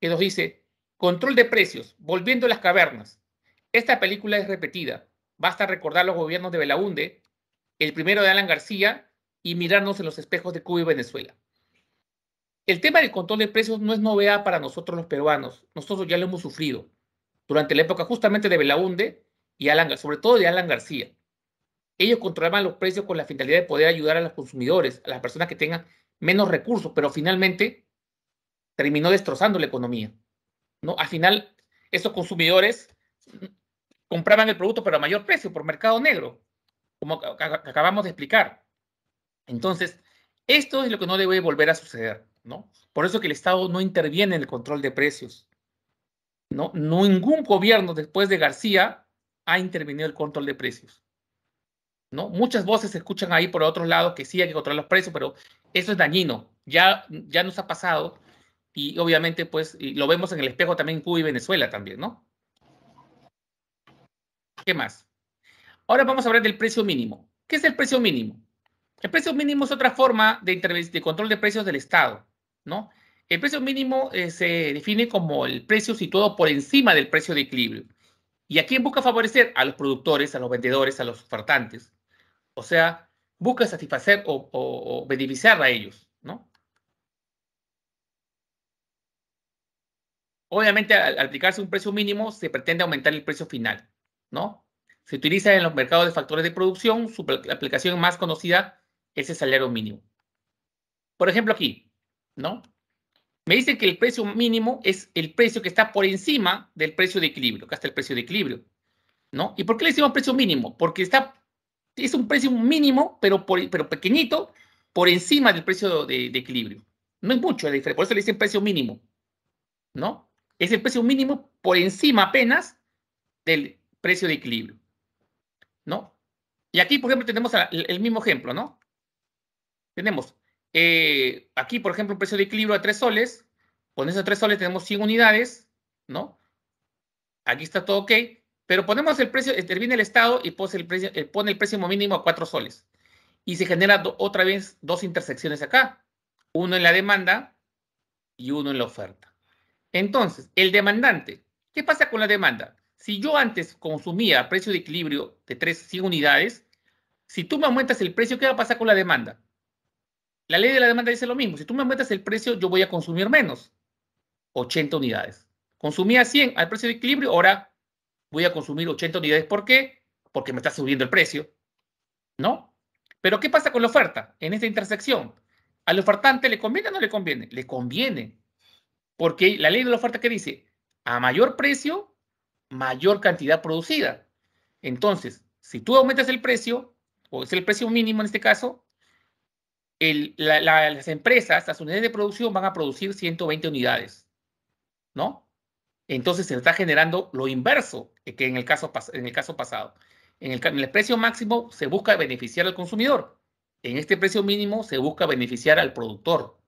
Que nos dice, control de precios, volviendo a las cavernas. Esta película es repetida. Basta recordar los gobiernos de Belaunde, el primero de Alan García y mirarnos en los espejos de Cuba y Venezuela. El tema del control de precios no es novedad para nosotros los peruanos. Nosotros ya lo hemos sufrido durante la época justamente de Belaunde y Alan, sobre todo de Alan García. Ellos controlaban los precios con la finalidad de poder ayudar a los consumidores, a las personas que tengan menos recursos, pero finalmente terminó destrozando la economía. ¿no? Al final, esos consumidores compraban el producto pero a mayor precio por mercado negro, como acabamos de explicar. Entonces, esto es lo que no debe volver a suceder, ¿no? Por eso que el Estado no interviene en el control de precios. ¿no? Ningún gobierno después de García ha intervenido en el control de precios. ¿no? Muchas voces se escuchan ahí por otro lado que sí hay que controlar los precios, pero eso es dañino. Ya, ya nos ha pasado y obviamente pues lo vemos en el espejo también en Cuba y Venezuela también, ¿no? ¿Qué más? Ahora vamos a hablar del precio mínimo. ¿Qué es el precio mínimo? El precio mínimo es otra forma de, de control de precios del Estado, ¿no? El precio mínimo eh, se define como el precio situado por encima del precio de equilibrio. ¿Y a quién busca favorecer? A los productores, a los vendedores, a los ofertantes. O sea, busca satisfacer o, beneficiar a ellos, ¿no? Obviamente, al, aplicarse un precio mínimo, se pretende aumentar el precio final, ¿no? Se utiliza en los mercados de factores de producción, su aplicación más conocida es el salario mínimo. Por ejemplo, aquí, ¿no? Me dicen que el precio mínimo es el precio que está por encima del precio de equilibrio, que está el precio de equilibrio, ¿no? ¿Y por qué le decimos precio mínimo? Porque está es un precio mínimo, pero, por, pero pequeñito, por encima del precio de, equilibrio. No es mucho la diferencia, por eso le dicen precio mínimo, ¿no? Es el precio mínimo por encima apenas del precio de equilibrio, ¿no? Y aquí, por ejemplo, tenemos el mismo ejemplo, ¿no? Tenemos eh, aquí, por ejemplo, un precio de equilibrio de tres soles. Con esos tres soles tenemos 100 unidades, ¿no? Aquí está todo ok. Pero ponemos el precio, interviene el Estado y pone el precio, eh, pone el precio mínimo a cuatro soles. Y se generan otra vez dos intersecciones acá, uno en la demanda y uno en la oferta. Entonces, el demandante, ¿qué pasa con la demanda? Si yo antes consumía a precio de equilibrio de 3, unidades, si tú me aumentas el precio, ¿qué va a pasar con la demanda? La ley de la demanda dice lo mismo. Si tú me aumentas el precio, yo voy a consumir menos. 80 unidades. Consumía 100 al precio de equilibrio, ahora voy a consumir 80 unidades. ¿Por qué? Porque me está subiendo el precio, ¿no? Pero ¿qué pasa con la oferta en esta intersección? ¿Al ofertante le conviene o no le conviene? Le conviene. Porque la ley de la oferta que dice, a mayor precio, mayor cantidad producida. Entonces, si tú aumentas el precio, o es el precio mínimo en este caso, el, las empresas, las unidades de producción van a producir 120 unidades, ¿no? entonces se está generando lo inverso que en el caso, en caso pasado. En el, precio máximo se busca beneficiar al consumidor. En este precio mínimo se busca beneficiar al productor.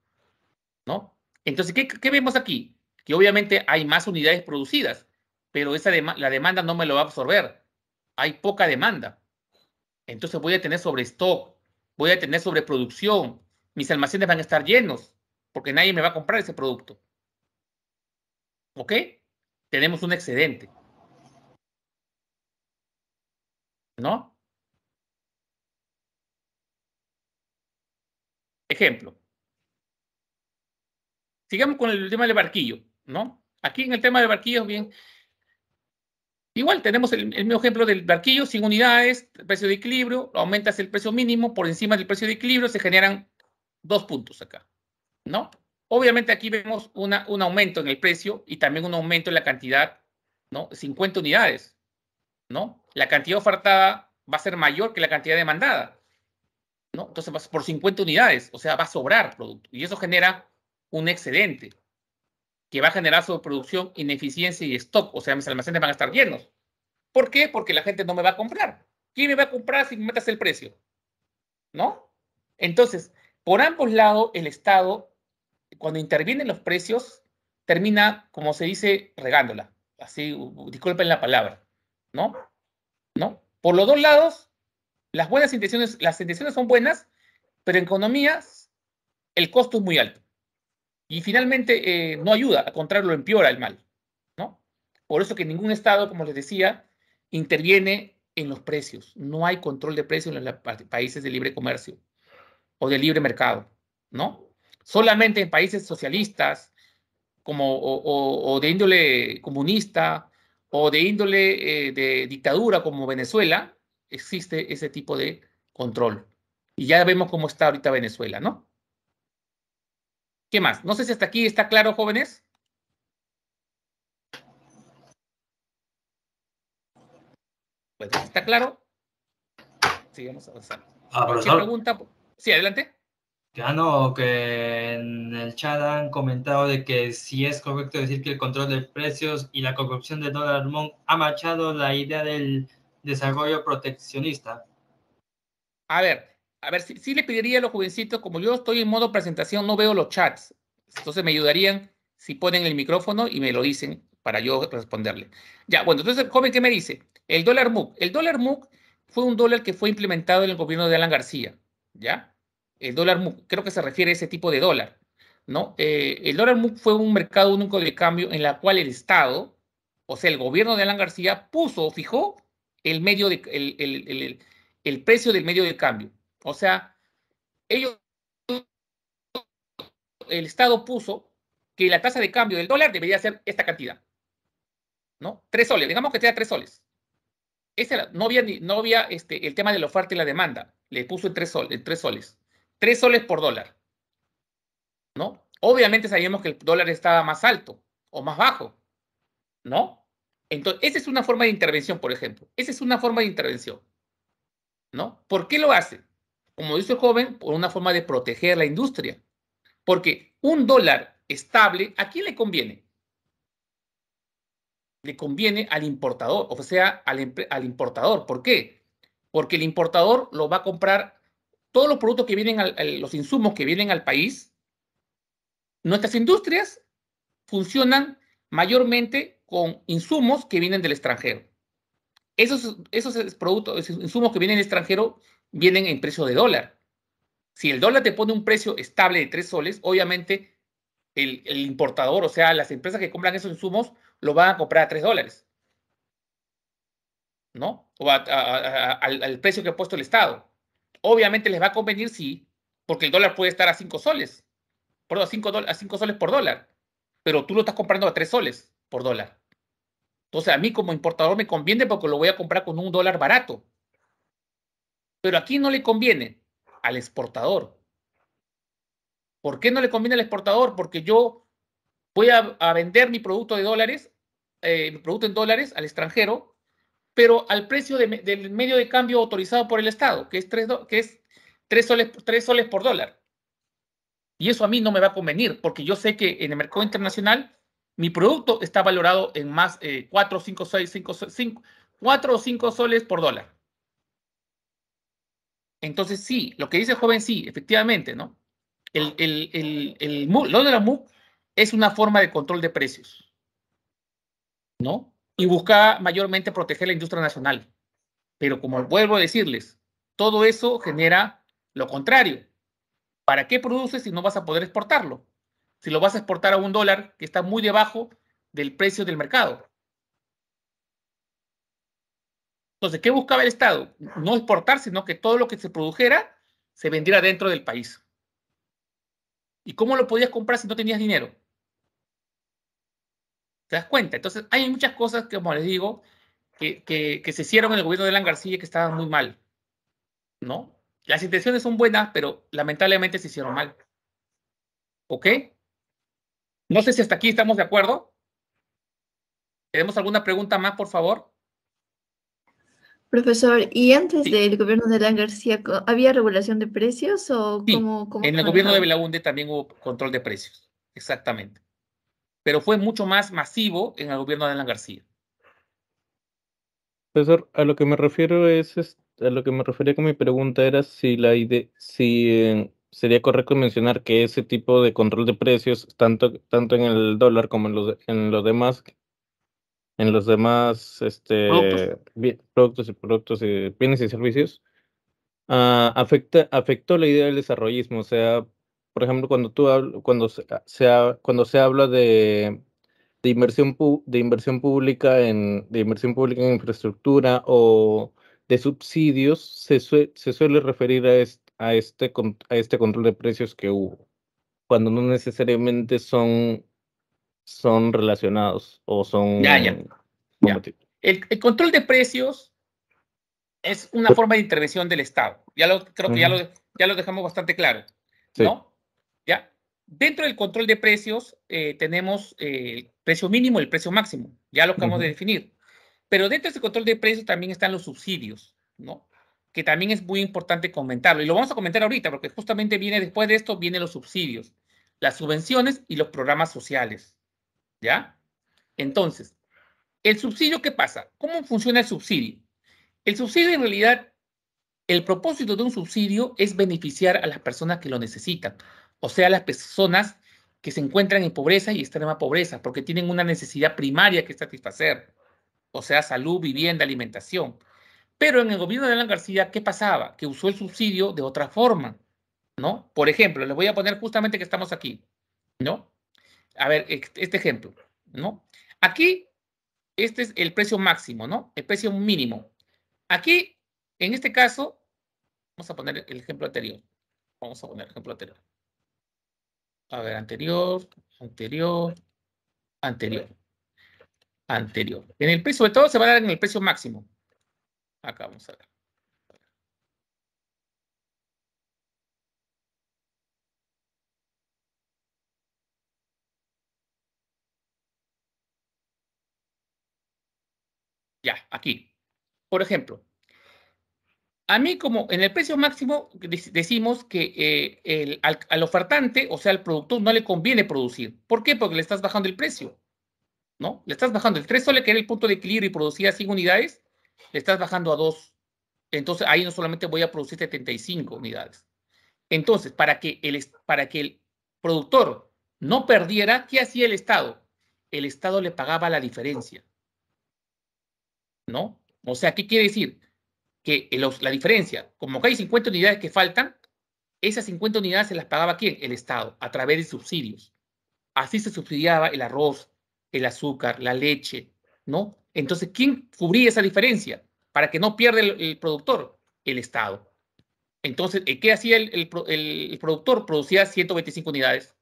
¿no? Entonces, ¿qué, vemos aquí? Que obviamente hay más unidades producidas, pero esa la demanda no me lo va a absorber. Hay poca demanda. Entonces voy a tener sobrestock, voy a tener sobreproducción, mis almacenes van a estar llenos porque nadie me va a comprar ese producto. ¿Ok? tenemos un excedente. ¿No? Ejemplo. Sigamos con el tema del barquillo, ¿no? Aquí en el tema del barquillo, bien, Igual tenemos el, mismo ejemplo del barquillo, sin unidades, precio de equilibrio, aumentas el precio mínimo por encima del precio de equilibrio, se generan dos puntos acá, ¿no? Obviamente aquí vemos un aumento en el precio y también un aumento en la cantidad, ¿no? 50 unidades, ¿no? La cantidad ofertada va a ser mayor que la cantidad demandada, ¿no? Entonces, por 50 unidades, o sea, va a sobrar producto. Y eso genera un excedente que va a generar sobreproducción, ineficiencia y stock. O sea, mis almacenes van a estar llenos. ¿Por qué? Porque la gente no me va a comprar. ¿Quién me va a comprar si me metas el precio? ¿No? Entonces, por ambos lados, el Estado cuando intervienen los precios, termina, como se dice, regándola. Así, disculpen la palabra, ¿no? ¿No? Por los dos lados, las buenas intenciones, las intenciones son buenas, pero en economías el costo es muy alto. Y finalmente eh, no ayuda, al contrario, lo empeora el mal, ¿no? Por eso que ningún Estado, como les decía, interviene en los precios. No hay control de precios en los países de libre comercio o de libre mercado, ¿no? solamente en países socialistas como, o, de índole comunista o de índole eh, de dictadura como Venezuela, existe ese tipo de control. Y ya vemos cómo está ahorita Venezuela, ¿no? ¿Qué más? No sé si hasta aquí está claro, jóvenes. Pues ¿está claro? Sigamos avanzando. Ah, pregunta? Sí, adelante. Ya ah, no, que en el chat han comentado de que si es correcto decir que el control de precios y la corrupción del dólar mon ha machado la idea del desarrollo proteccionista. A ver, a ver, si le pediría a los jovencitos, como yo estoy en modo presentación, no veo los chats, entonces me ayudarían si ponen el micrófono y me lo dicen para yo responderle. Ya, bueno, entonces, joven, ¿qué me dice? El dólar MOOC. El dólar MOOC fue un dólar que fue implementado en el gobierno de Alan García, ¿ya? el dólar creo que se refiere a ese tipo de dólar, ¿no? Eh, el dólar MOOC fue un mercado único de cambio en la cual el Estado, o sea, el gobierno de Alan García puso, fijó el medio el, precio del medio de cambio. O sea, ellos, el Estado puso que la tasa de cambio del dólar debería ser esta cantidad, ¿no? Tres soles, digamos que sea tres soles. Esa, no había, no este, el tema de la oferta y la demanda, le puso el tres, tres soles. Tres soles por dólar. ¿No? Obviamente sabíamos que el dólar estaba más alto o más bajo. ¿No? Entonces, esa es una forma de intervención, por ejemplo. Esa es una forma de intervención. ¿No? ¿Por qué lo hace? Como dice el joven, por una forma de proteger la industria. Porque un dólar estable, ¿a quién le conviene? Le conviene al importador, o sea, al, al importador. ¿Por qué? Porque el importador lo va a comprar todos los productos que vienen, al, los insumos que vienen al país, nuestras industrias funcionan mayormente con insumos que vienen del extranjero. Esos, esos productos, esos insumos que vienen del extranjero vienen en precio de dólar. Si el dólar te pone un precio estable de tres soles, obviamente el, importador, o sea, las empresas que compran esos insumos, lo van a comprar a tres dólares. ¿No? O al precio que ha puesto el Estado obviamente les va a convenir, sí, porque el dólar puede estar a 5 soles, perdón, a 5 a cinco soles por dólar, pero tú lo estás comprando a 3 soles por dólar. Entonces a mí como importador me conviene porque lo voy a comprar con un dólar barato. Pero aquí no le conviene al exportador. ¿Por qué no le conviene al exportador? Porque yo voy a, vender mi producto de dólares, eh, mi producto en dólares al extranjero pero al precio del medio de cambio autorizado por el Estado, que es, 3 soles, por dólar. Y eso a mí no me va a convenir, porque yo sé que en el mercado internacional mi producto está valorado en más eh, 4, 5, o 5 soles por dólar. Entonces, sí, lo que dice el joven, sí, efectivamente, ¿no? El, el, lo de la MUC es una forma de control de precios, ¿no? y buscaba mayormente proteger la industria nacional. Pero como vuelvo a decirles, todo eso genera lo contrario. ¿Para qué produces si no vas a poder exportarlo? Si lo vas a exportar a un dólar que está muy debajo del precio del mercado. Entonces, ¿qué buscaba el Estado? No exportar, sino que todo lo que se produjera se vendiera dentro del país. ¿Y cómo lo podías comprar si no tenías dinero? ¿Te das cuenta? Entonces, hay muchas cosas que, como les digo, que, se hicieron en el gobierno de Alan García que estaban muy mal. ¿No? Las intenciones son buenas, pero lamentablemente se hicieron mal. ¿Ok? No sé si hasta aquí estamos de acuerdo. ¿Tenemos alguna pregunta más, por favor? Profesor, ¿y antes del gobierno de Alan García había regulación de precios o En el gobierno de Belaunde también hubo control de precios, exactamente pero fue mucho más masivo en el gobierno de Alan García. Profesor, a lo que me refiero es, a lo que me refería con mi pregunta era si la idea, si eh, sería correcto mencionar que ese tipo de control de precios, tanto, tanto en el dólar como en los, en los demás, en los demás este, productos. y productos y bienes y servicios, ah, afecta, afectó la idea del desarrollismo, o sea, por ejemplo, cuando tú cuando se, ah, cuando se habla de, de inversión de inversión pública en de inversión pública en infraestructura o de subsidios, se, se suele referir a, a este a este control de precios que hubo, cuando no necesariamente son son relacionados o son ya, El, control de precios es una forma de intervención del Estado. Ya lo, creo que ya, lo, ya lo dejamos bastante claro, ¿no? ¿ya? Dentro del control de precios eh, tenemos eh, el precio mínimo y el precio máximo, ya lo acabamos de definir. Pero dentro de ese control de precios también están los subsidios, ¿no? Que también es muy importante comentarlo. Y lo vamos a comentar ahorita, porque justamente viene después de esto, vienen los subsidios, las subvenciones y los programas sociales, ¿ya? Entonces, ¿el subsidio qué pasa? ¿Cómo funciona el subsidio? El subsidio en realidad, el propósito de un subsidio es beneficiar a las personas que lo necesitan o sea, las personas que se encuentran en pobreza y extrema pobreza, porque tienen una necesidad primaria que satisfacer, o sea, salud, vivienda, alimentación. Pero en el gobierno de Alan García, ¿qué pasaba? Que usó el subsidio de otra forma, ¿no? Por ejemplo, les voy a poner justamente que estamos aquí, ¿no? A ver, este ejemplo, ¿no? Aquí, este es el precio máximo, ¿no? El precio mínimo. Aquí, en este caso, vamos a poner el ejemplo anterior. Vamos a poner el ejemplo anterior. A ver, anterior, anterior, anterior, anterior. En el precio de todo se va a dar en el precio máximo. Acá vamos a ver. Ya, aquí. Por ejemplo, a mí, como en el precio máximo, decimos que eh, al, ofertante, o sea, al productor, no le conviene producir. ¿Por qué? Porque le estás bajando el precio. ¿No? Le estás bajando el 3 solo que era el punto de equilibrio y producía 100 unidades, le estás bajando a 2. Entonces, ahí no solamente voy a producir 75 unidades. Entonces, para que el, para que el productor no perdiera, ¿qué hacía el Estado? El Estado le pagaba la diferencia. ¿No? O sea, ¿qué quiere decir? que la diferencia, como que hay 50 unidades que faltan, esas 50 unidades se las pagaba quién? El Estado, a través de subsidios. Así se subsidiaba el arroz, el azúcar, la leche, ¿no? Entonces, ¿quién cubría esa diferencia? Para que no pierda el, productor, el Estado. Entonces, eh, ¿qué hacía el, productor? Producía 125 unidades.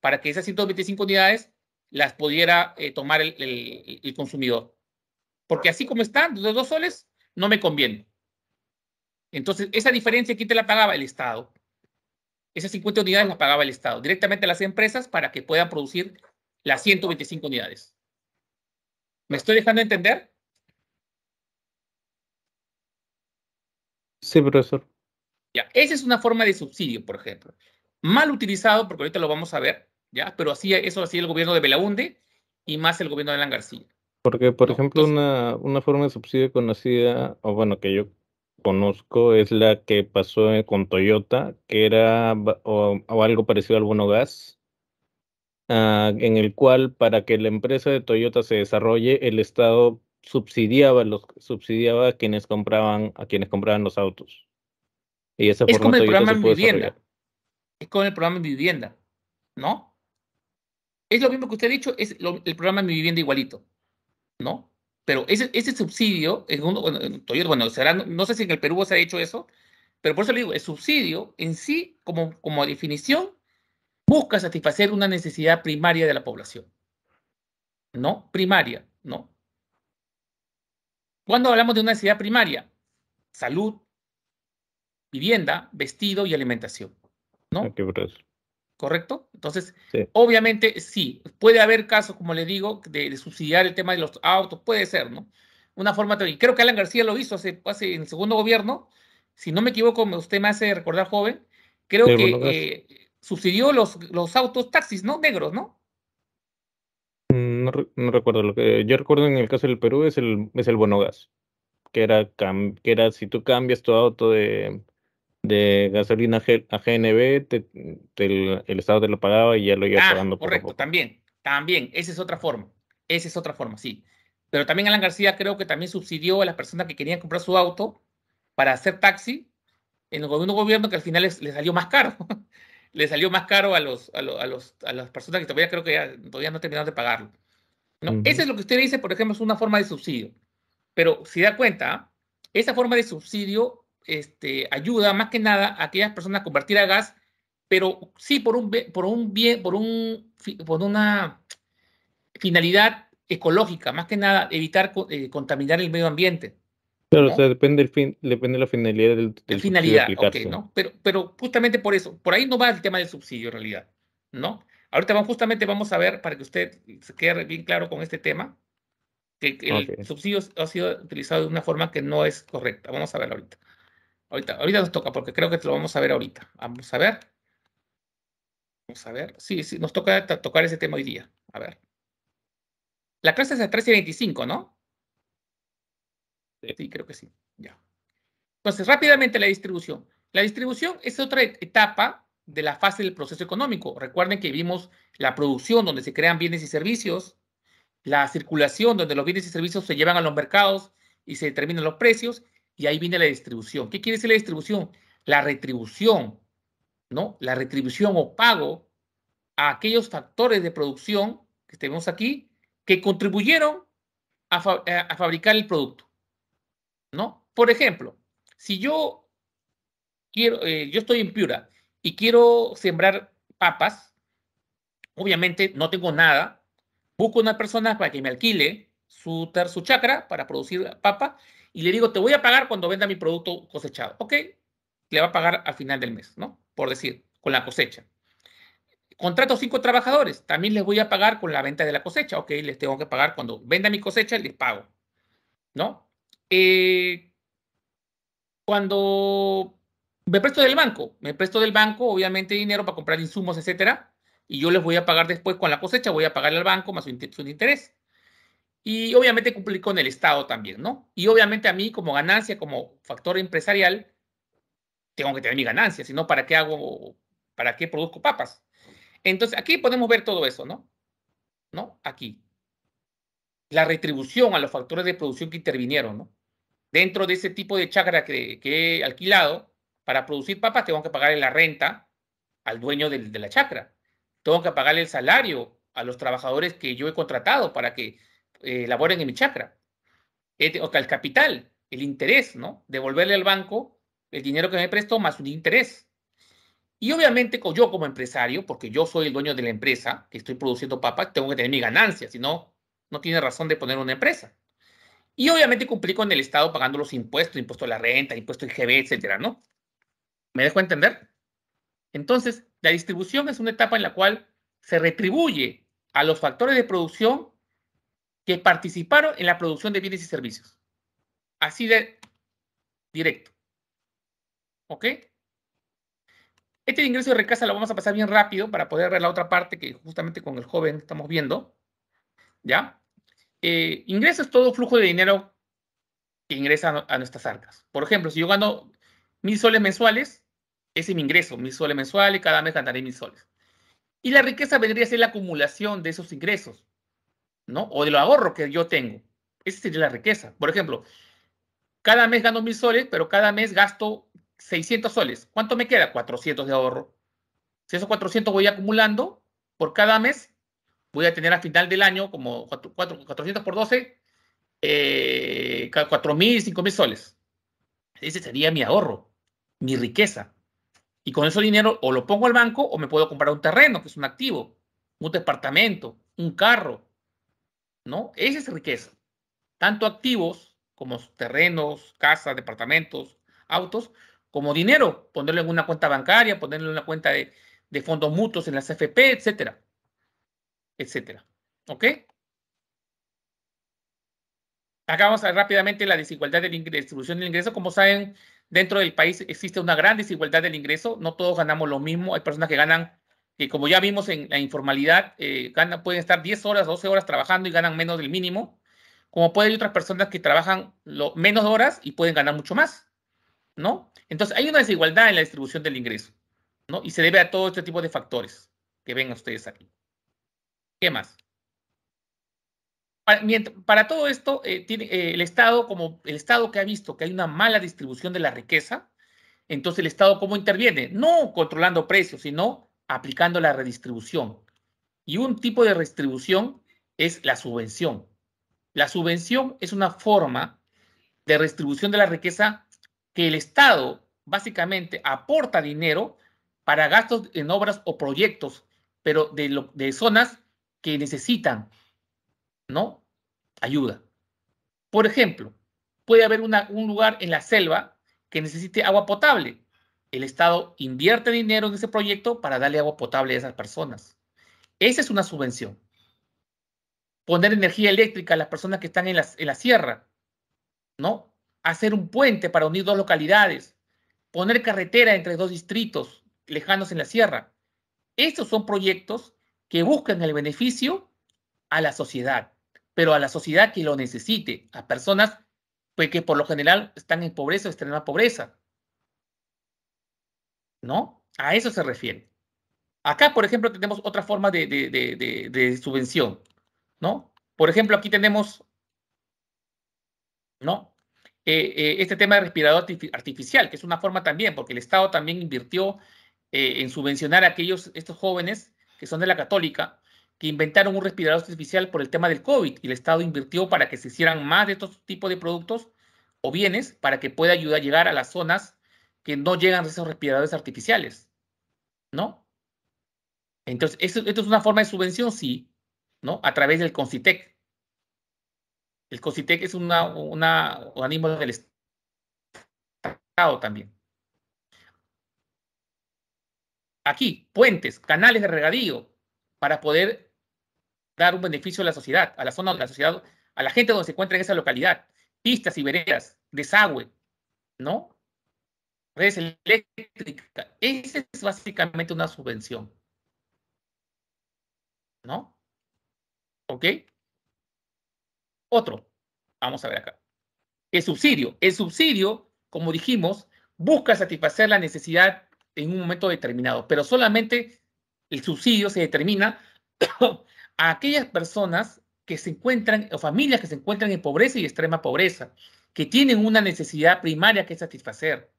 Para que esas 125 unidades las pudiera eh, tomar el, consumidor. Porque así como están, los dos soles, no me conviene. Entonces, esa diferencia, aquí te la pagaba? El Estado. Esas 50 unidades las pagaba el Estado directamente a las empresas para que puedan producir las 125 unidades. ¿Me estoy dejando entender? Sí, profesor. Ya, esa es una forma de subsidio, por ejemplo. Mal utilizado, porque ahorita lo vamos a ver, ¿ya? Pero así, eso hacía el gobierno de Belaunde y más el gobierno de Alan García. Porque, por ejemplo, una forma de subsidio conocida, o bueno, que yo conozco es la que pasó eh, con Toyota, que era o, algo parecido al bono gas, ah, en el cual para que la empresa de Toyota se desarrolle, el Estado subsidiaba los subsidiaba a quienes compraban a quienes compraban los autos. Y es como el programa de vivienda. Es como el programa de vivienda, ¿no? Es lo mismo que usted ha dicho, es el programa de vivienda igualito, ¿no? Pero ese, ese subsidio, en bueno, no sé si en el Perú se ha hecho eso, pero por eso le digo, el subsidio en sí, como, como definición, busca satisfacer una necesidad primaria de la población. ¿No? Primaria, ¿no? Cuando hablamos de una necesidad primaria, salud, vivienda, vestido y alimentación. ¿No? ¿correcto? Entonces, obviamente sí, puede haber casos, como le digo, de, subsidiar el tema de los autos, puede ser, ¿no? Una forma también. Creo que Alan García lo hizo hace, hace en el segundo gobierno, si no me equivoco, usted me hace recordar joven, creo que eh, subsidió los, los autos taxis, ¿no? Negros, ¿no? Mm, no, recuerdo lo que yo recuerdo en el caso del Perú es el es el bono gas que era que era si tú cambias tu auto de de gasolina a GNB, el, Estado te lo pagaba y ya lo iba ah, pagando. Correcto, también, también, esa es otra forma, esa es otra forma, sí. Pero también Alan García creo que también subsidió a las personas que querían comprar su auto para hacer taxi en el gobierno, gobierno que al final les, salió más caro. le salió más caro a los, a, las personas que todavía creo que ya, todavía no terminaron de pagarlo. ¿no? Eso es lo que usted dice, por ejemplo, es una forma de subsidio. Pero si da cuenta, esa forma de subsidio este, ayuda más que nada a aquellas personas a convertir a gas, pero sí por un, por un bien, por, un, por una finalidad ecológica, más que nada evitar eh, contaminar el medio ambiente. Pero depende, el fin, depende de la finalidad del, finalidad, ¿no? Pero, pero justamente por eso, por ahí no va el tema del subsidio en realidad, ¿no? Ahorita justamente vamos a ver, para que usted se quede bien claro con este tema, que el subsidio ha sido utilizado de una forma que no es correcta. Vamos a ver ahorita. Ahorita, nos toca, porque creo que lo vamos a ver ahorita. Vamos a ver. Vamos a ver. Sí, sí, nos toca tocar ese tema hoy día. A ver. La clase es a 13 y 25, ¿no? Sí. sí, creo que sí. Ya. Entonces, rápidamente la distribución. La distribución es otra e-, etapa de la fase del proceso económico. Recuerden que vimos la producción, donde se crean bienes y servicios, la circulación, donde los bienes y servicios se llevan a los mercados y se determinan los precios, y ahí viene la distribución. ¿Qué quiere decir la distribución? La retribución, ¿no? La retribución o pago a aquellos factores de producción que tenemos aquí que contribuyeron a, eh, fabricar el producto, ¿no? Por ejemplo, si yo quiero, eh, yo estoy en Piura y quiero sembrar papas, obviamente no tengo nada, busco una persona para que me alquile su, su chacra para producir papa y le digo, te voy a pagar cuando venda mi producto cosechado. Ok, le va a pagar al final del mes, ¿no? Por decir, con la cosecha. Contrato cinco trabajadores, también les voy a pagar con la venta de la cosecha. Ok, les tengo que pagar cuando venda mi cosecha, les pago, ¿no? Eh, cuando me presto del banco, me presto del banco, obviamente, dinero para comprar insumos, etcétera, y yo les voy a pagar después con la cosecha, voy a pagarle al banco más su, su interés y obviamente cumplir con el Estado también, ¿no? Y obviamente a mí como ganancia, como factor empresarial, tengo que tener mi ganancia, sino ¿para qué hago, para qué produzco papas? Entonces, aquí podemos ver todo eso, ¿no? ¿No? Aquí. La retribución a los factores de producción que intervinieron, ¿no? Dentro de ese tipo de chacra que, he alquilado, para producir papas tengo que pagarle la renta al dueño de, de la chacra. Tengo que pagarle el salario a los trabajadores que yo he contratado para que eh, laboren en mi chakra. O el capital, el interés, ¿no? Devolverle al banco el dinero que me prestó más un interés. Y obviamente yo como empresario, porque yo soy el dueño de la empresa que estoy produciendo papa tengo que tener mi ganancia, si no, no tiene razón de poner una empresa. Y obviamente cumplí con el Estado pagando los impuestos, impuesto a la renta, impuesto gb etcétera, ¿no? ¿Me dejo entender? Entonces, la distribución es una etapa en la cual se retribuye a los factores de producción que participaron en la producción de bienes y servicios. Así de directo. ¿Ok? Este ingreso de recasa lo vamos a pasar bien rápido para poder ver la otra parte que justamente con el joven estamos viendo. ¿Ya? Eh, ingreso es todo flujo de dinero que ingresa a nuestras arcas. Por ejemplo, si yo gano mil soles mensuales, ese es mi ingreso, mil soles mensuales, cada mes ganaré mil soles. Y la riqueza vendría a ser la acumulación de esos ingresos ¿no? O del ahorro que yo tengo. Esa sería la riqueza. Por ejemplo, cada mes gano mil soles, pero cada mes gasto 600 soles. ¿Cuánto me queda? 400 de ahorro. Si esos 400 voy acumulando por cada mes, voy a tener a final del año como 400 por 12, eh, 4.000, mil soles. Ese sería mi ahorro, mi riqueza. Y con ese dinero o lo pongo al banco o me puedo comprar un terreno, que es un activo, un departamento, un carro, ¿no? Esa es riqueza. Tanto activos como terrenos, casas, departamentos, autos, como dinero, ponerlo en una cuenta bancaria, ponerlo en una cuenta de, fondos mutuos en las CFP, etcétera, etcétera. ¿Ok? Acá vamos a rápidamente la desigualdad de distribución del ingreso. Como saben, dentro del país existe una gran desigualdad del ingreso. No todos ganamos lo mismo. Hay personas que ganan que como ya vimos en la informalidad, eh, pueden estar 10 horas, 12 horas trabajando y ganan menos del mínimo, como puede haber otras personas que trabajan menos horas y pueden ganar mucho más, ¿no? Entonces hay una desigualdad en la distribución del ingreso, ¿no? Y se debe a todo este tipo de factores que ven ustedes aquí. ¿Qué más? Para, todo esto, eh, eh, el Estado, como el Estado que ha visto que hay una mala distribución de la riqueza, entonces el Estado, ¿cómo interviene? No controlando precios, sino aplicando la redistribución. Y un tipo de redistribución es la subvención. La subvención es una forma de redistribución de la riqueza que el Estado básicamente aporta dinero para gastos en obras o proyectos, pero de, zonas que necesitan, ¿no? Ayuda. Por ejemplo, puede haber un lugar en la selva que necesite agua potable el Estado invierte dinero en ese proyecto para darle agua potable a esas personas. Esa es una subvención. Poner energía eléctrica a las personas que están en la, sierra, ¿no? Hacer un puente para unir dos localidades, poner carretera entre dos distritos lejanos en la sierra. Estos son proyectos que buscan el beneficio a la sociedad, pero a la sociedad que lo necesite, a personas pues, que por lo general están en pobreza o extrema pobreza. ¿no? A eso se refiere. Acá, por ejemplo, tenemos otra forma de, subvención, ¿no? Por ejemplo, aquí tenemos, ¿no? Eh, eh, este tema de respirador artificial, que es una forma también, porque el Estado también invirtió eh, en subvencionar a aquellos, estos jóvenes que son de la católica, que inventaron un respirador artificial por el tema del COVID y el Estado invirtió para que se hicieran más de estos tipos de productos o bienes para que pueda ayudar a llegar a las zonas que no llegan a esos respiradores artificiales, ¿no? Entonces, ¿esto, es una forma de subvención? Sí, ¿no? A través del CONCITEC. El CONCITEC es un una, organismo del Estado también. Aquí, puentes, canales de regadío, para poder dar un beneficio a la sociedad, a la zona de la sociedad, a la gente donde se encuentra en esa localidad, pistas y veredas, desagüe, ¿no? redes eléctricas. Esa es básicamente una subvención. ¿No? ¿Ok? Otro. Vamos a ver acá. El subsidio. El subsidio, como dijimos, busca satisfacer la necesidad en un momento determinado, pero solamente el subsidio se determina a aquellas personas que se encuentran, o familias que se encuentran en pobreza y extrema pobreza, que tienen una necesidad primaria que satisfacer.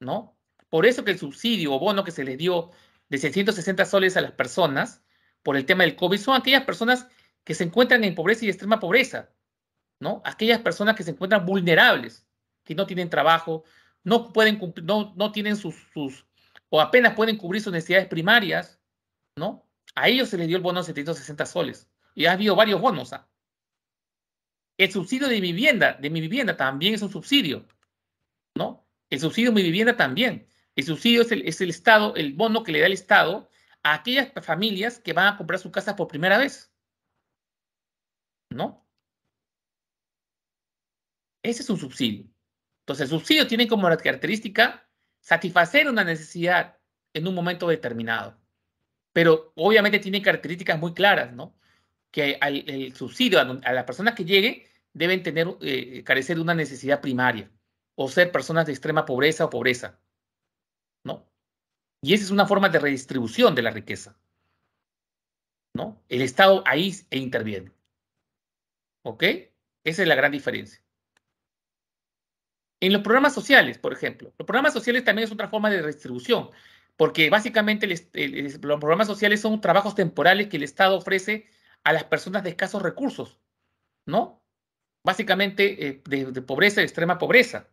¿no? Por eso que el subsidio o bono que se les dio de 660 soles a las personas por el tema del COVID son aquellas personas que se encuentran en pobreza y extrema pobreza, ¿no? Aquellas personas que se encuentran vulnerables, que no tienen trabajo, no pueden cumplir, no, tienen sus, o apenas pueden cubrir sus necesidades primarias, ¿no? A ellos se les dio el bono de 760 soles. Y ha habido varios bonos. ¿ah? El subsidio de vivienda, de mi vivienda, también es un subsidio, ¿no? El subsidio Mi Vivienda también. El subsidio es el, Estado, el bono que le da el Estado a aquellas familias que van a comprar su casa por primera vez. ¿No? Ese es un subsidio. Entonces, el subsidio tiene como característica satisfacer una necesidad en un momento determinado. Pero obviamente tiene características muy claras, ¿no? Que el subsidio a, la persona que llegue deben tener, eh, carecer de una necesidad primaria o ser personas de extrema pobreza o pobreza. ¿No? Y esa es una forma de redistribución de la riqueza. ¿No? El Estado ahí e interviene. ¿Ok? Esa es la gran diferencia. En los programas sociales, por ejemplo, los programas sociales también es otra forma de redistribución, porque básicamente los programas sociales son trabajos temporales que el Estado ofrece a las personas de escasos recursos, ¿no? Básicamente eh, de, de pobreza, de extrema pobreza.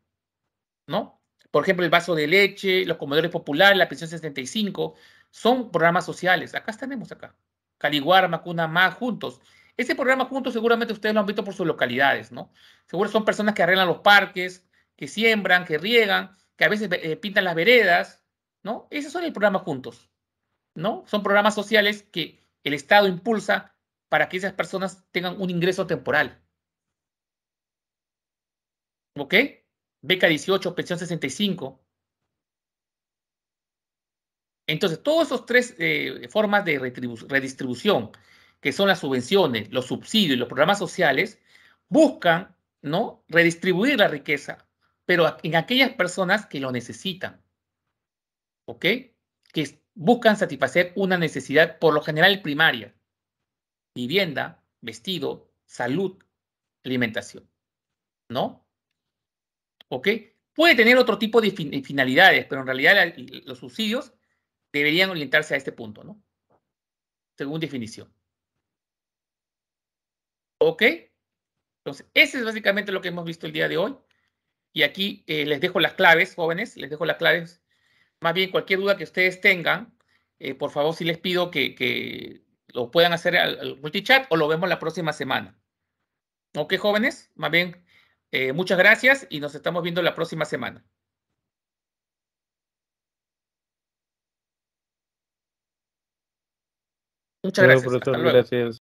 ¿no? Por ejemplo, el vaso de leche, los comedores populares, la pensión 65, son programas sociales. Acá tenemos acá. Caliguar, Macuna, Más, Juntos. Ese programa Juntos seguramente ustedes lo han visto por sus localidades, ¿no? Seguro son personas que arreglan los parques, que siembran, que riegan, que a veces eh, pintan las veredas, ¿no? Esos son el programa Juntos, ¿no? Son programas sociales que el Estado impulsa para que esas personas tengan un ingreso temporal. ¿Ok? beca 18, pensión 65. Entonces, todas esas tres eh, formas de redistribución, que son las subvenciones, los subsidios y los programas sociales, buscan ¿no? redistribuir la riqueza, pero en aquellas personas que lo necesitan, ¿ok? Que buscan satisfacer una necesidad, por lo general primaria, vivienda, vestido, salud, alimentación, ¿no? ¿ok? Puede tener otro tipo de finalidades, pero en realidad los subsidios deberían orientarse a este punto, ¿no? Según definición. ¿Ok? Entonces, ese es básicamente lo que hemos visto el día de hoy. Y aquí eh, les dejo las claves, jóvenes, les dejo las claves. Más bien, cualquier duda que ustedes tengan, eh, por favor, si les pido que, lo puedan hacer al, al multichat o lo vemos la próxima semana. ¿Ok, jóvenes? Más bien, eh, muchas gracias y nos estamos viendo la próxima semana. Muchas Gracias.